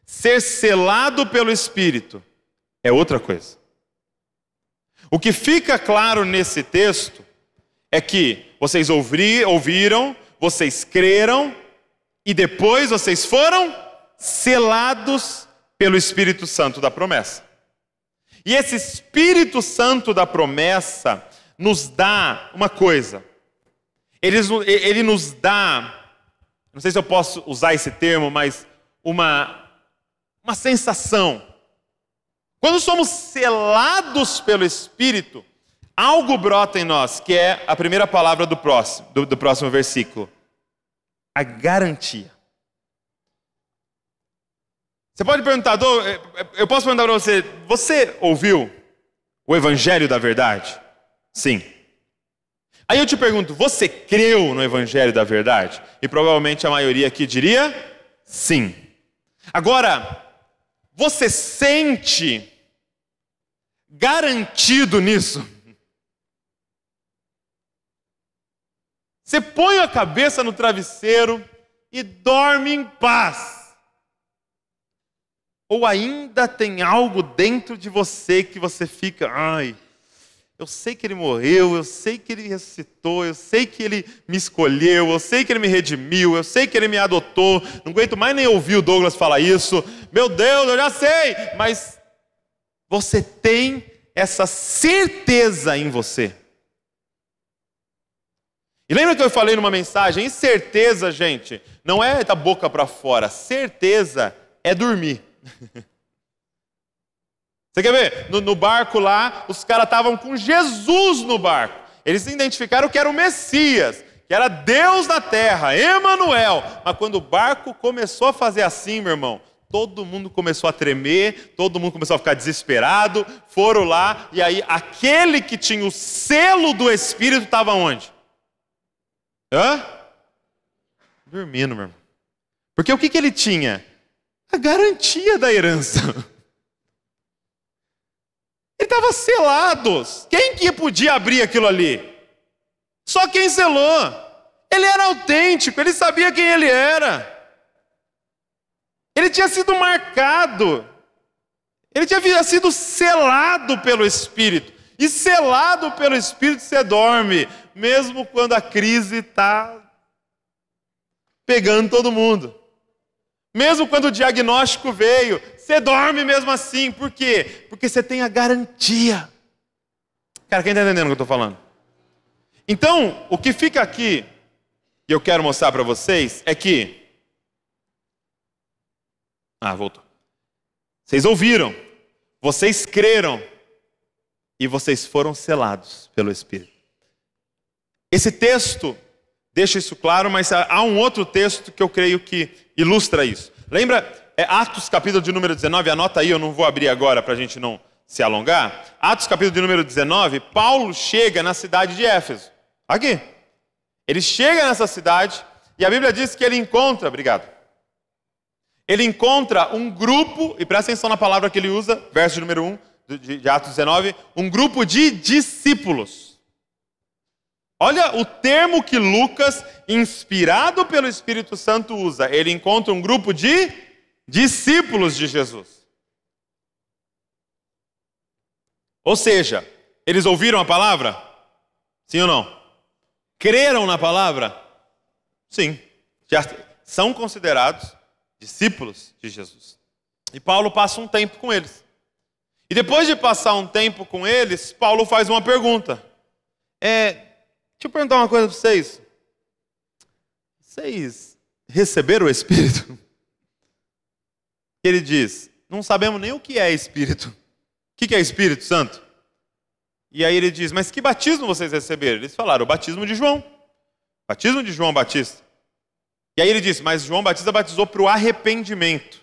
Ser selado pelo Espírito é outra coisa. O que fica claro nesse texto é que vocês ouvir, ouviram, vocês creram e depois vocês foram selados pelo Espírito Santo da promessa. E esse Espírito Santo da promessa nos dá uma coisa. Ele, ele nos dá não sei se eu posso usar esse termo, mas uma, uma sensação. Quando somos selados pelo Espírito, algo brota em nós, que é a primeira palavra do próximo, do, do próximo versículo: a garantia. Você pode perguntar, eh, eh, eu posso perguntar para você: você ouviu o Evangelho da Verdade? Sim. Aí eu te pergunto, você creu no Evangelho da Verdade? E provavelmente a maioria aqui diria sim. Agora, você sente garantido nisso? Você põe a cabeça no travesseiro e dorme em paz. Ou ainda tem algo dentro de você que você fica, ai, eu sei que ele morreu, eu sei que ele ressuscitou, eu sei que ele me escolheu, eu sei que ele me redimiu, eu sei que ele me adotou. Não aguento mais nem ouvir o Douglas falar isso. Meu Deus, eu já sei, mas você tem essa certeza em você. E lembra que eu falei numa mensagem? Incerteza, gente, não é da boca para fora. Certeza é dormir. Você quer ver? No, no barco lá, os caras estavam com Jesus no barco. Eles identificaram que era o Messias, que era Deus na terra, Emanuel. Mas quando o barco começou a fazer assim, meu irmão, todo mundo começou a tremer, todo mundo começou a ficar desesperado, foram lá, e aí aquele que tinha o selo do Espírito estava onde? Hã? Dormindo, meu irmão. Porque o que, que ele tinha? A garantia da herança. Ele estava selados. Quem que podia abrir aquilo ali? Só quem selou. Ele era autêntico, ele sabia quem ele era. Ele tinha sido marcado. Ele tinha sido selado pelo Espírito. E selado pelo Espírito você dorme, mesmo quando a crise está pegando todo mundo. Mesmo quando o diagnóstico veio, você dorme mesmo assim. Por quê? Porque você tem a garantia. Cara, quem está entendendo o que eu estou falando? Então, o que fica aqui, e eu quero mostrar para vocês, é que. Ah, voltou. Vocês ouviram, vocês creram e vocês foram selados pelo Espírito. Esse texto deixa isso claro, mas há um outro texto que eu creio que ilustra isso. Lembra é Atos, capítulo de número 19, anota aí, eu não vou abrir agora para a gente não se alongar. Atos, capítulo de número 19, Paulo chega na cidade de Éfeso. Aqui. Ele chega nessa cidade e a Bíblia diz que ele encontra, obrigado. Ele encontra um grupo, e presta atenção na palavra que ele usa, verso número 1 de, de Atos 19, um grupo de discípulos. Olha o termo que Lucas, inspirado pelo Espírito Santo, usa. Ele encontra um grupo de discípulos discípulos de Jesus. Ou seja, eles ouviram a palavra? Sim ou não? Creram na palavra? Sim. Já são considerados discípulos de Jesus. E Paulo passa um tempo com eles. E depois de passar um tempo com eles, Paulo faz uma pergunta. É, deixa eu perguntar uma coisa para vocês. Vocês receberam o Espírito? que ele diz: Não sabemos nem o que é Espírito. O que é Espírito Santo? E aí ele diz: Mas que batismo vocês receberam? Eles falaram: O batismo de João. Batismo de João Batista. E aí ele diz: Mas João Batista batizou para o arrependimento.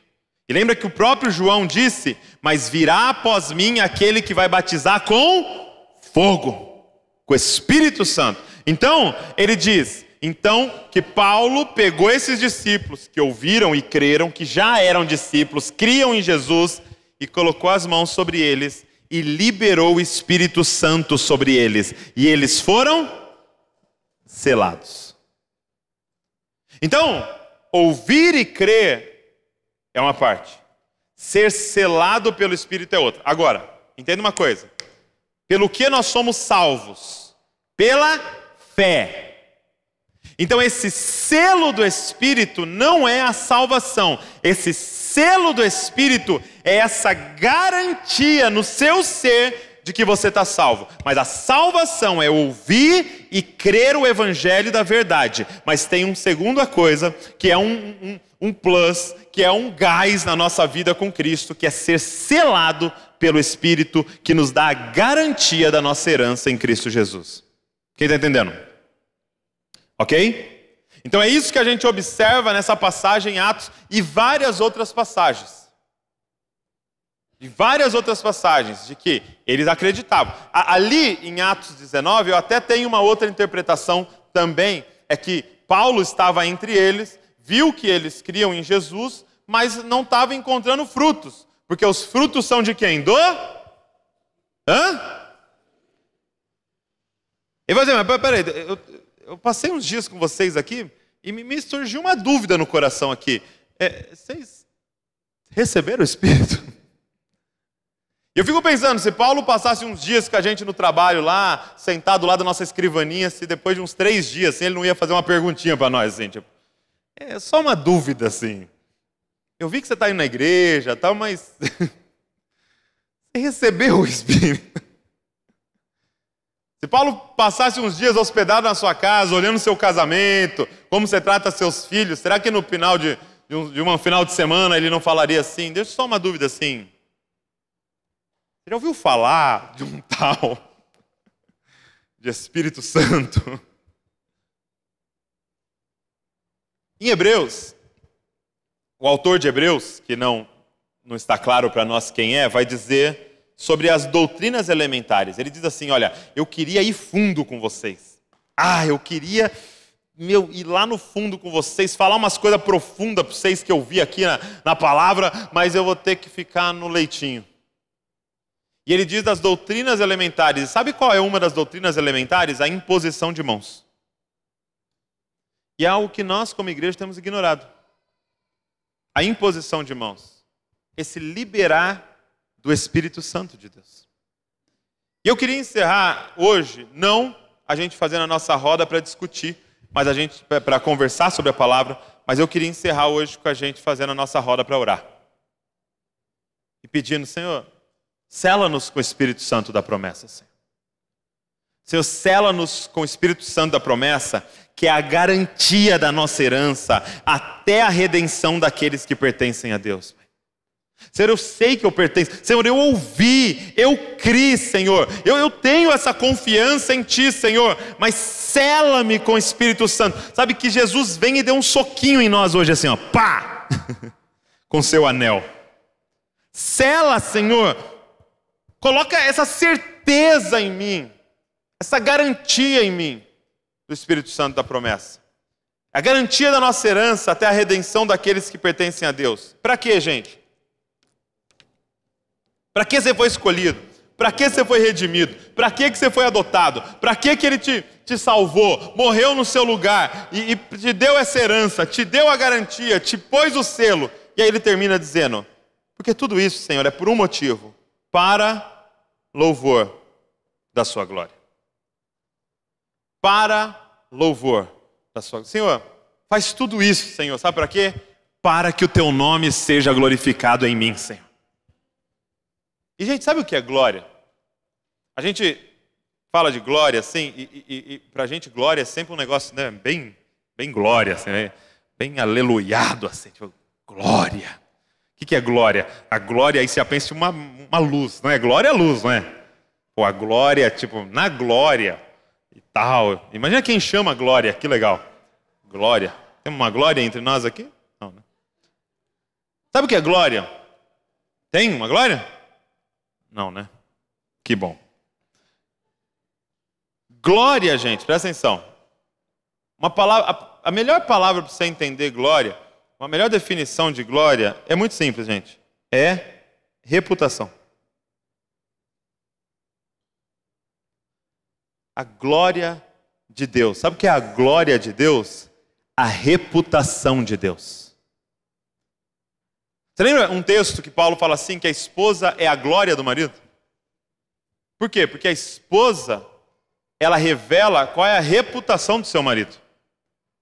E lembra que o próprio João disse: Mas virá após mim aquele que vai batizar com fogo, com o Espírito Santo. Então, ele diz: então, que Paulo pegou esses discípulos que ouviram e creram, que já eram discípulos, criam em Jesus, e colocou as mãos sobre eles e liberou o Espírito Santo sobre eles. E eles foram selados. Então, ouvir e crer é uma parte, ser selado pelo Espírito é outra. Agora, entenda uma coisa: pelo que nós somos salvos? Pela fé. Então, esse selo do Espírito não é a salvação, esse selo do Espírito é essa garantia no seu ser de que você está salvo. Mas a salvação é ouvir e crer o Evangelho da verdade. Mas tem uma segunda coisa, que é um, um, um plus, que é um gás na nossa vida com Cristo, que é ser selado pelo Espírito, que nos dá a garantia da nossa herança em Cristo Jesus. Quem está entendendo? Ok? Então é isso que a gente observa nessa passagem em Atos e várias outras passagens. E várias outras passagens de que eles acreditavam. Ali em Atos 19, eu até tenho uma outra interpretação também, é que Paulo estava entre eles, viu que eles criam em Jesus, mas não estava encontrando frutos, porque os frutos são de quem? Do? Hã? E você, mas peraí, eu, eu passei uns dias com vocês aqui e me surgiu uma dúvida no coração aqui. É, vocês receberam o Espírito? Eu fico pensando, se Paulo passasse uns dias com a gente no trabalho lá, sentado lá da nossa escrivaninha, se depois de uns três dias, assim, ele não ia fazer uma perguntinha para nós, assim, tipo, é só uma dúvida, assim. Eu vi que você está indo na igreja, tal, mas você recebeu o Espírito? Se Paulo passasse uns dias hospedado na sua casa, olhando seu casamento, como você trata seus filhos, será que no final de, de, um, de uma final de semana ele não falaria assim? Deixa só uma dúvida assim. Você já ouviu falar de um tal de Espírito Santo? Em Hebreus, o autor de Hebreus, que não, não está claro para nós quem é, vai dizer sobre as doutrinas elementares. Ele diz assim: Olha, eu queria ir fundo com vocês. Ah, eu queria meu, ir lá no fundo com vocês, falar umas coisas profundas para vocês que eu vi aqui na, na palavra, mas eu vou ter que ficar no leitinho. E ele diz das doutrinas elementares. sabe qual é uma das doutrinas elementares? A imposição de mãos. E é algo que nós, como igreja, temos ignorado. A imposição de mãos. Esse liberar do Espírito Santo de Deus. E eu queria encerrar hoje, não a gente fazendo a nossa roda para discutir, mas a gente para conversar sobre a palavra, mas eu queria encerrar hoje com a gente fazendo a nossa roda para orar. E pedindo, Senhor, sela-nos com o Espírito Santo da promessa, Senhor. Senhor, sela-nos com o Espírito Santo da promessa, que é a garantia da nossa herança até a redenção daqueles que pertencem a Deus. Senhor, eu sei que eu pertenço. Senhor, eu ouvi, eu criei, Senhor. Eu, eu tenho essa confiança em Ti, Senhor. Mas sela-me com o Espírito Santo. Sabe que Jesus vem e deu um soquinho em nós hoje, assim, ó, pá, com seu anel. Sela, Senhor. Coloca essa certeza em mim, essa garantia em mim do Espírito Santo da promessa. A garantia da nossa herança até a redenção daqueles que pertencem a Deus. Para quê, gente? Para que você foi escolhido? Para que você foi redimido? Para que, que você foi adotado? Para que, que ele te, te salvou, morreu no seu lugar e, e te deu essa herança, te deu a garantia, te pôs o selo? E aí ele termina dizendo: Porque tudo isso, Senhor, é por um motivo para louvor da Sua glória. Para louvor da Sua glória. Senhor, faz tudo isso, Senhor, sabe para quê? Para que o Teu nome seja glorificado em mim, Senhor. E, gente, sabe o que é glória? A gente fala de glória, assim, e, e, e para a gente glória é sempre um negócio né, bem, bem glória, assim, né, bem aleluiado, assim, tipo, glória. O que, que é glória? A glória aí se apensa uma, uma luz, não é? Glória é luz, não é? Pô, a glória, tipo, na glória e tal. Imagina quem chama glória, que legal. Glória. Tem uma glória entre nós aqui? Não, né? Sabe o que é glória? Tem uma glória? Não, né? Que bom. Glória, gente, presta atenção. Uma palavra, a, a melhor palavra para você entender glória, uma melhor definição de glória é muito simples, gente. É reputação. A glória de Deus. Sabe o que é a glória de Deus? A reputação de Deus. Você lembra um texto que Paulo fala assim: que a esposa é a glória do marido? Por quê? Porque a esposa, ela revela qual é a reputação do seu marido.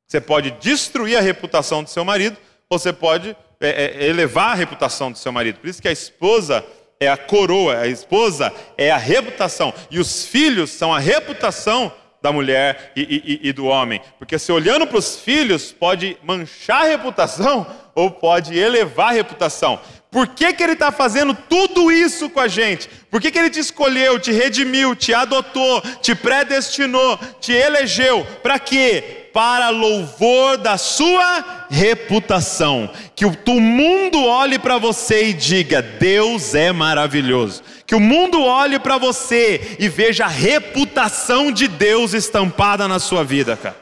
Você pode destruir a reputação do seu marido, ou você pode é, é, elevar a reputação do seu marido. Por isso que a esposa é a coroa, a esposa é a reputação. E os filhos são a reputação da mulher e, e, e do homem. Porque se olhando para os filhos, pode manchar a reputação ou pode elevar a reputação. Por que, que ele está fazendo tudo isso com a gente? Por que, que ele te escolheu, te redimiu, te adotou, te predestinou, te elegeu? Para quê? Para louvor da sua reputação. Que o mundo olhe para você e diga: Deus é maravilhoso. Que o mundo olhe para você e veja a reputação de Deus estampada na sua vida, cara.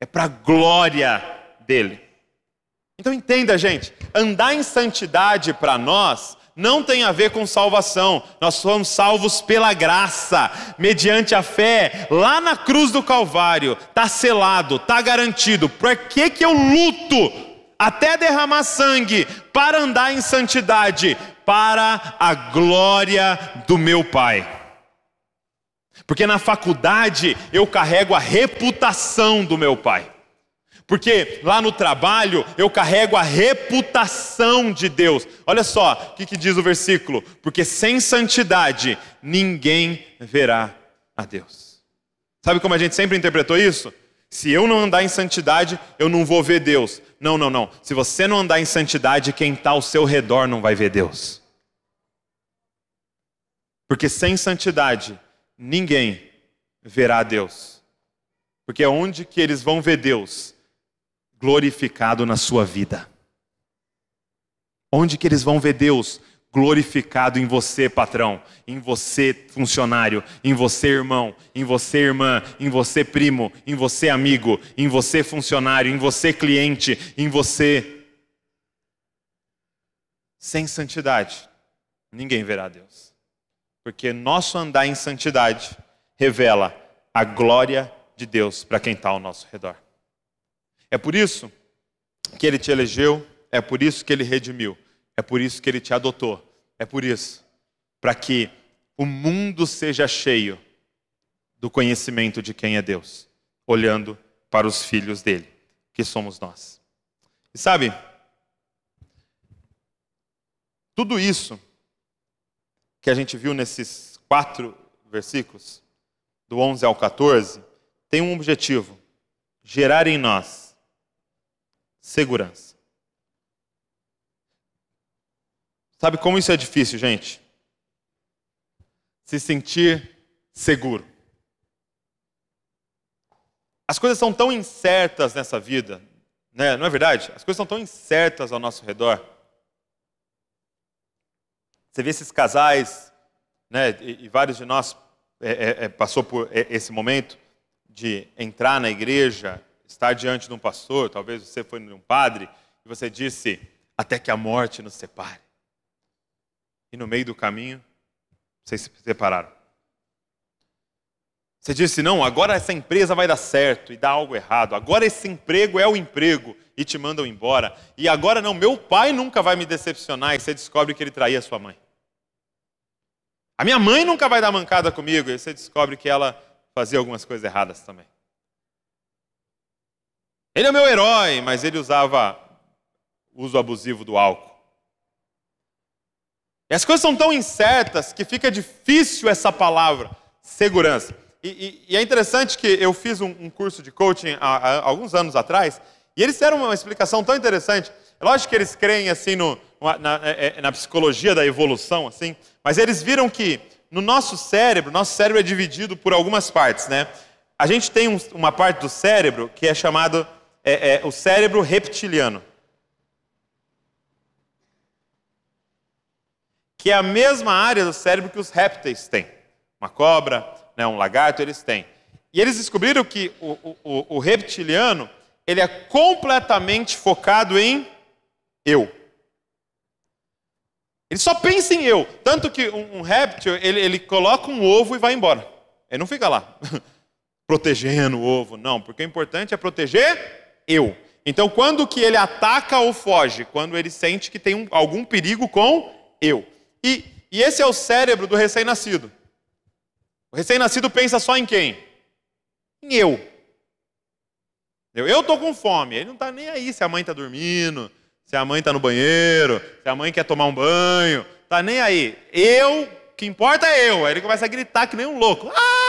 É para glória dele. Então entenda, gente, andar em santidade para nós não tem a ver com salvação. Nós somos salvos pela graça, mediante a fé, lá na cruz do Calvário. Tá selado, tá garantido. Por que que eu luto até derramar sangue para andar em santidade? Para a glória do meu Pai. Porque na faculdade eu carrego a reputação do meu Pai. Porque lá no trabalho eu carrego a reputação de Deus. Olha só o que, que, diz o versículo: porque sem santidade ninguém verá a Deus. Sabe como a gente sempre interpretou isso? Se eu não andar em santidade, eu não vou ver Deus. Não, não, não. Se você não andar em santidade, quem está ao seu redor não vai ver Deus. Porque sem santidade ninguém verá a Deus. Porque onde que eles vão ver Deus? glorificado na sua vida. Onde que eles vão ver Deus glorificado em você, patrão, em você, funcionário, em você, irmão, em você, irmã, em você, primo, em você, amigo, em você, funcionário, em você, cliente, em você. Sem santidade, ninguém verá Deus. Porque nosso andar em santidade revela a glória de Deus para quem está ao nosso redor. É por isso que ele te elegeu, é por isso que ele redimiu, é por isso que ele te adotou, é por isso, para que o mundo seja cheio do conhecimento de quem é Deus, olhando para os filhos dele, que somos nós. E sabe, tudo isso que a gente viu nesses quatro versículos, do 11 ao 14, tem um objetivo: gerar em nós segurança. Sabe como isso é difícil, gente? Se sentir seguro. As coisas são tão incertas nessa vida, né? não é verdade? As coisas são tão incertas ao nosso redor. Você vê esses casais, né? e, e vários de nós é, é, é passou por é, esse momento de entrar na igreja está diante de um pastor, talvez você foi de um padre, e você disse: Até que a morte nos separe. E no meio do caminho, vocês se separaram. Você disse: Não, agora essa empresa vai dar certo e dá algo errado. Agora esse emprego é o emprego e te mandam embora. E agora não, meu pai nunca vai me decepcionar e você descobre que ele traía sua mãe. A minha mãe nunca vai dar mancada comigo e você descobre que ela fazia algumas coisas erradas também. Ele é meu herói, mas ele usava uso abusivo do álcool. E as coisas são tão incertas que fica difícil essa palavra, segurança. E, e, e é interessante que eu fiz um, um curso de coaching há, há, alguns anos atrás, e eles deram uma explicação tão interessante. É lógico que eles creem assim no, na, na, é, é, na psicologia da evolução, assim, mas eles viram que no nosso cérebro, nosso cérebro é dividido por algumas partes, né? A gente tem um, uma parte do cérebro que é chamada é, é o cérebro reptiliano. Que é a mesma área do cérebro que os répteis têm. Uma cobra, né, um lagarto, eles têm. E eles descobriram que o, o, o reptiliano ele é completamente focado em eu. Ele só pensa em eu. Tanto que um, um réptil, ele, ele, coloca um ovo e vai embora. Ele não fica lá protegendo o ovo, não. Porque o importante é proteger eu. Então, quando que ele ataca ou foge? Quando ele sente que tem um, algum perigo com eu. E, e esse é o cérebro do recém-nascido. O recém-nascido pensa só em quem? Em eu. Eu estou com fome. Ele não está nem aí se a mãe está dormindo, se a mãe está no banheiro, se a mãe quer tomar um banho. Está nem aí. Eu, o que importa é eu. Aí ele começa a gritar que nem um louco. Ah!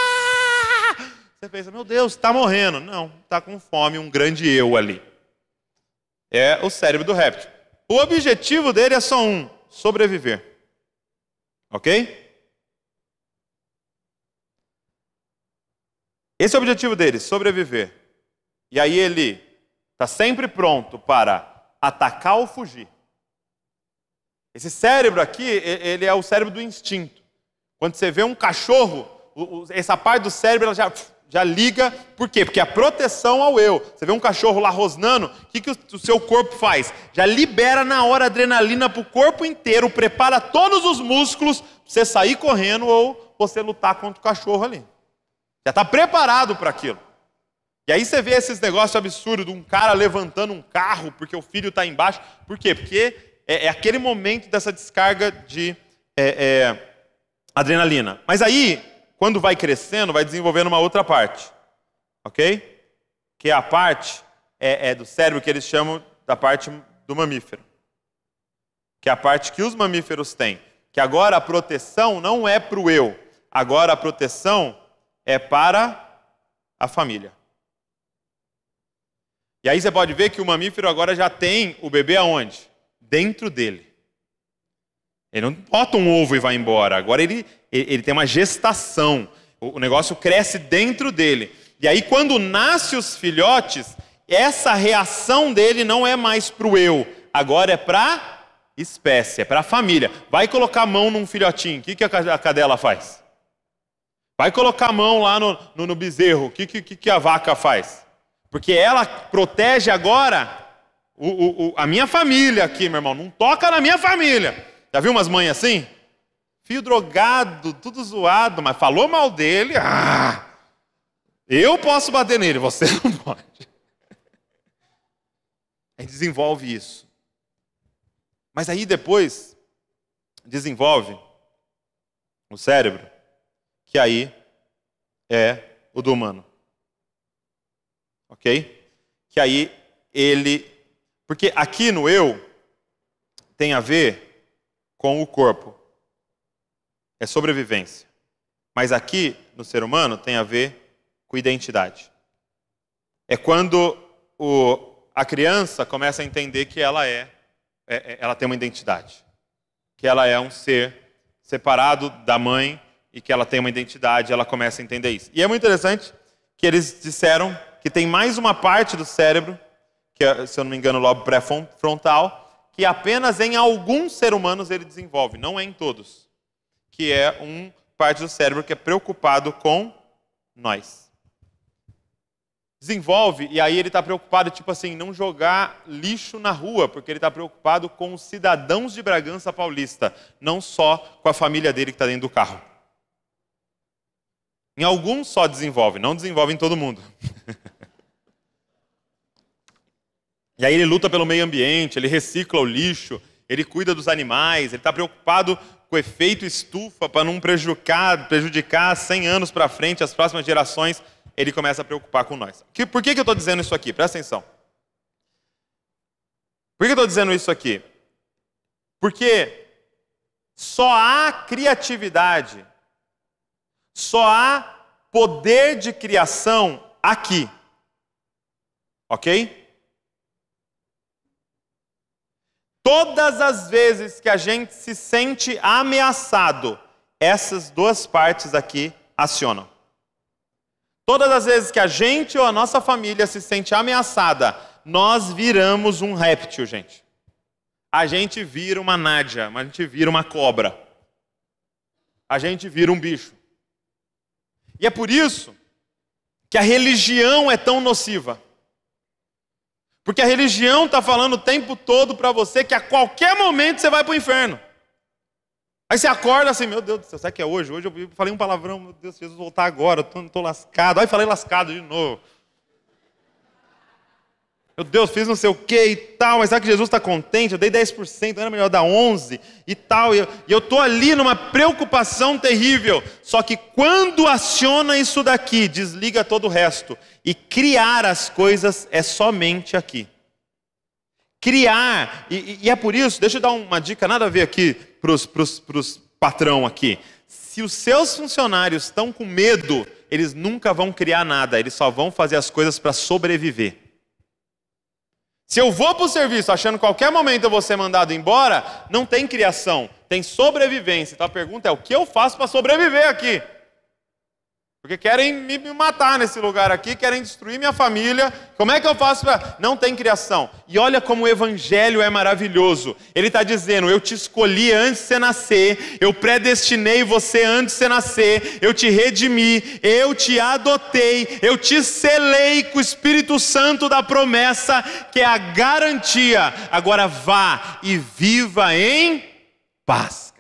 Você pensa, meu Deus, está morrendo. Não, está com fome, um grande eu ali. É o cérebro do réptil. O objetivo dele é só um: sobreviver. Ok? Esse é o objetivo dele: sobreviver. E aí ele está sempre pronto para atacar ou fugir. Esse cérebro aqui, ele é o cérebro do instinto. Quando você vê um cachorro, essa parte do cérebro ela já já liga, por quê? Porque a proteção ao eu. Você vê um cachorro lá rosnando, o que, que o, seu corpo faz? Já libera na hora adrenalina para o corpo inteiro, prepara todos os músculos para você sair correndo ou você lutar contra o cachorro ali. Já está preparado para aquilo. E aí você vê esses negócios absurdos de um cara levantando um carro porque o filho está embaixo. Por quê? Porque é, é, aquele momento dessa descarga de é, é, adrenalina. Mas aí quando vai crescendo, vai desenvolvendo uma outra parte, ok? Que é a parte é, é do cérebro que eles chamam da parte do mamífero, que é a parte que os mamíferos têm. Que agora a proteção não é para o eu, agora a proteção é para a família. E aí você pode ver que o mamífero agora já tem o bebê aonde? Dentro dele. Ele não bota um ovo e vai embora. Agora ele ele tem uma gestação. O negócio cresce dentro dele. E aí, quando nasce os filhotes, essa reação dele não é mais para o eu, agora é para espécie, é para a família. Vai colocar a mão num filhotinho, o que, que a cadela faz? Vai colocar a mão lá no, no, no bezerro, o que, que, que a vaca faz? Porque ela protege agora o, o, o, a minha família aqui, meu irmão. Não toca na minha família. Já viu umas mães assim? Fio drogado, tudo zoado, mas falou mal dele, ah, eu posso bater nele, você não pode. Aí desenvolve isso. Mas aí depois desenvolve o cérebro, que aí é o do humano. Ok? Que aí ele. Porque aqui no eu tem a ver com o corpo é sobrevivência. Mas aqui, no ser humano, tem a ver com identidade. É quando o, a criança começa a entender que ela é, é, é, ela tem uma identidade, que ela é um ser separado da mãe e que ela tem uma identidade, ela começa a entender isso. E é muito interessante que eles disseram que tem mais uma parte do cérebro, que é, se eu não me engano, lobo pré-frontal, que apenas em alguns seres humanos ele desenvolve, não é em todos que é um parte do cérebro que é preocupado com nós. Desenvolve, e aí ele está preocupado, tipo assim, não jogar lixo na rua, porque ele está preocupado com os cidadãos de Bragança Paulista, não só com a família dele que está dentro do carro. Em alguns só desenvolve, não desenvolve em todo mundo. e aí ele luta pelo meio ambiente, ele recicla o lixo, ele cuida dos animais, ele está preocupado com efeito estufa para não prejudicar, prejudicar 100 anos para frente as próximas gerações, ele começa a preocupar com nós. Que, por que, que eu estou dizendo isso aqui? Presta atenção. Por que eu estou dizendo isso aqui? Porque só há criatividade, só há poder de criação aqui. Ok? Todas as vezes que a gente se sente ameaçado, essas duas partes aqui acionam. Todas as vezes que a gente ou a nossa família se sente ameaçada, nós viramos um réptil, gente. A gente vira uma nádia, a gente vira uma cobra. A gente vira um bicho. E é por isso que a religião é tão nociva. Porque a religião está falando o tempo todo para você que a qualquer momento você vai para o inferno. Aí você acorda assim, meu Deus do céu, será que é hoje? Hoje eu falei um palavrão, meu Deus, Jesus voltar agora, eu estou lascado. Aí falei lascado de novo. Meu Deus, fiz não sei o que e tal, mas será que Jesus está contente? Eu dei 10%, não era melhor dar 11% e tal. E eu estou ali numa preocupação terrível. Só que quando aciona isso daqui, desliga todo o resto. E criar as coisas é somente aqui. Criar, e, e é por isso, deixa eu dar uma dica, nada a ver aqui para os patrão aqui. Se os seus funcionários estão com medo, eles nunca vão criar nada, eles só vão fazer as coisas para sobreviver. Se eu vou para o serviço achando que qualquer momento eu vou ser mandado embora, não tem criação, tem sobrevivência. Então a pergunta é: o que eu faço para sobreviver aqui? Porque querem me matar nesse lugar aqui, querem destruir minha família. Como é que eu faço para. Não tem criação. E olha como o Evangelho é maravilhoso. Ele está dizendo: Eu te escolhi antes de você nascer, eu predestinei você antes de você nascer, eu te redimi, eu te adotei, eu te selei com o Espírito Santo da promessa, que é a garantia. Agora vá e viva em paz.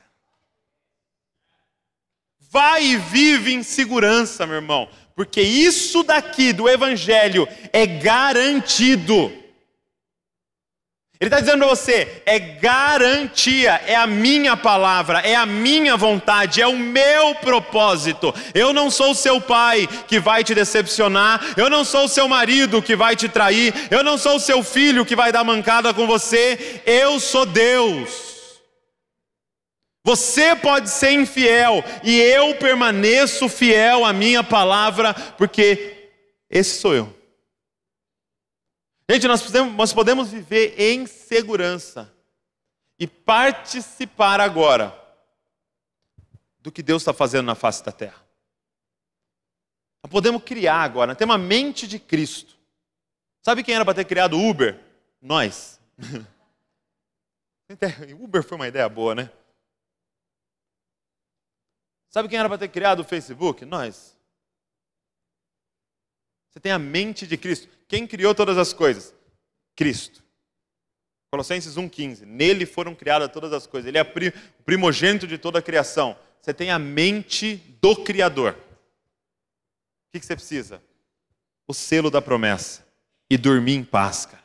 Vai e vive em segurança, meu irmão, porque isso daqui do Evangelho é garantido. Ele está dizendo para você: é garantia, é a minha palavra, é a minha vontade, é o meu propósito. Eu não sou o seu pai que vai te decepcionar, eu não sou o seu marido que vai te trair, eu não sou o seu filho que vai dar mancada com você, eu sou Deus. Você pode ser infiel e eu permaneço fiel à minha palavra, porque esse sou eu. Gente, nós podemos, nós podemos viver em segurança e participar agora do que Deus está fazendo na face da terra. Nós podemos criar agora, ter temos a mente de Cristo. Sabe quem era para ter criado Uber? Nós. Uber foi uma ideia boa, né? Sabe quem era para ter criado o Facebook? Nós. Você tem a mente de Cristo. Quem criou todas as coisas? Cristo. Colossenses 1,15. Nele foram criadas todas as coisas. Ele é o primogênito de toda a criação. Você tem a mente do Criador. O que você precisa? O selo da promessa. E dormir em Páscoa.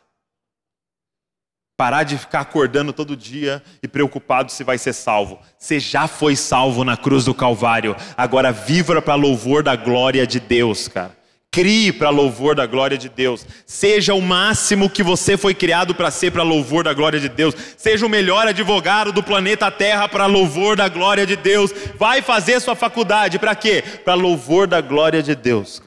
Parar de ficar acordando todo dia e preocupado se vai ser salvo. Você já foi salvo na cruz do Calvário. Agora viva para louvor da glória de Deus, cara. Crie para louvor da glória de Deus. Seja o máximo que você foi criado para ser para louvor da glória de Deus. Seja o melhor advogado do planeta Terra para louvor da glória de Deus. Vai fazer sua faculdade para quê? Para louvor da glória de Deus.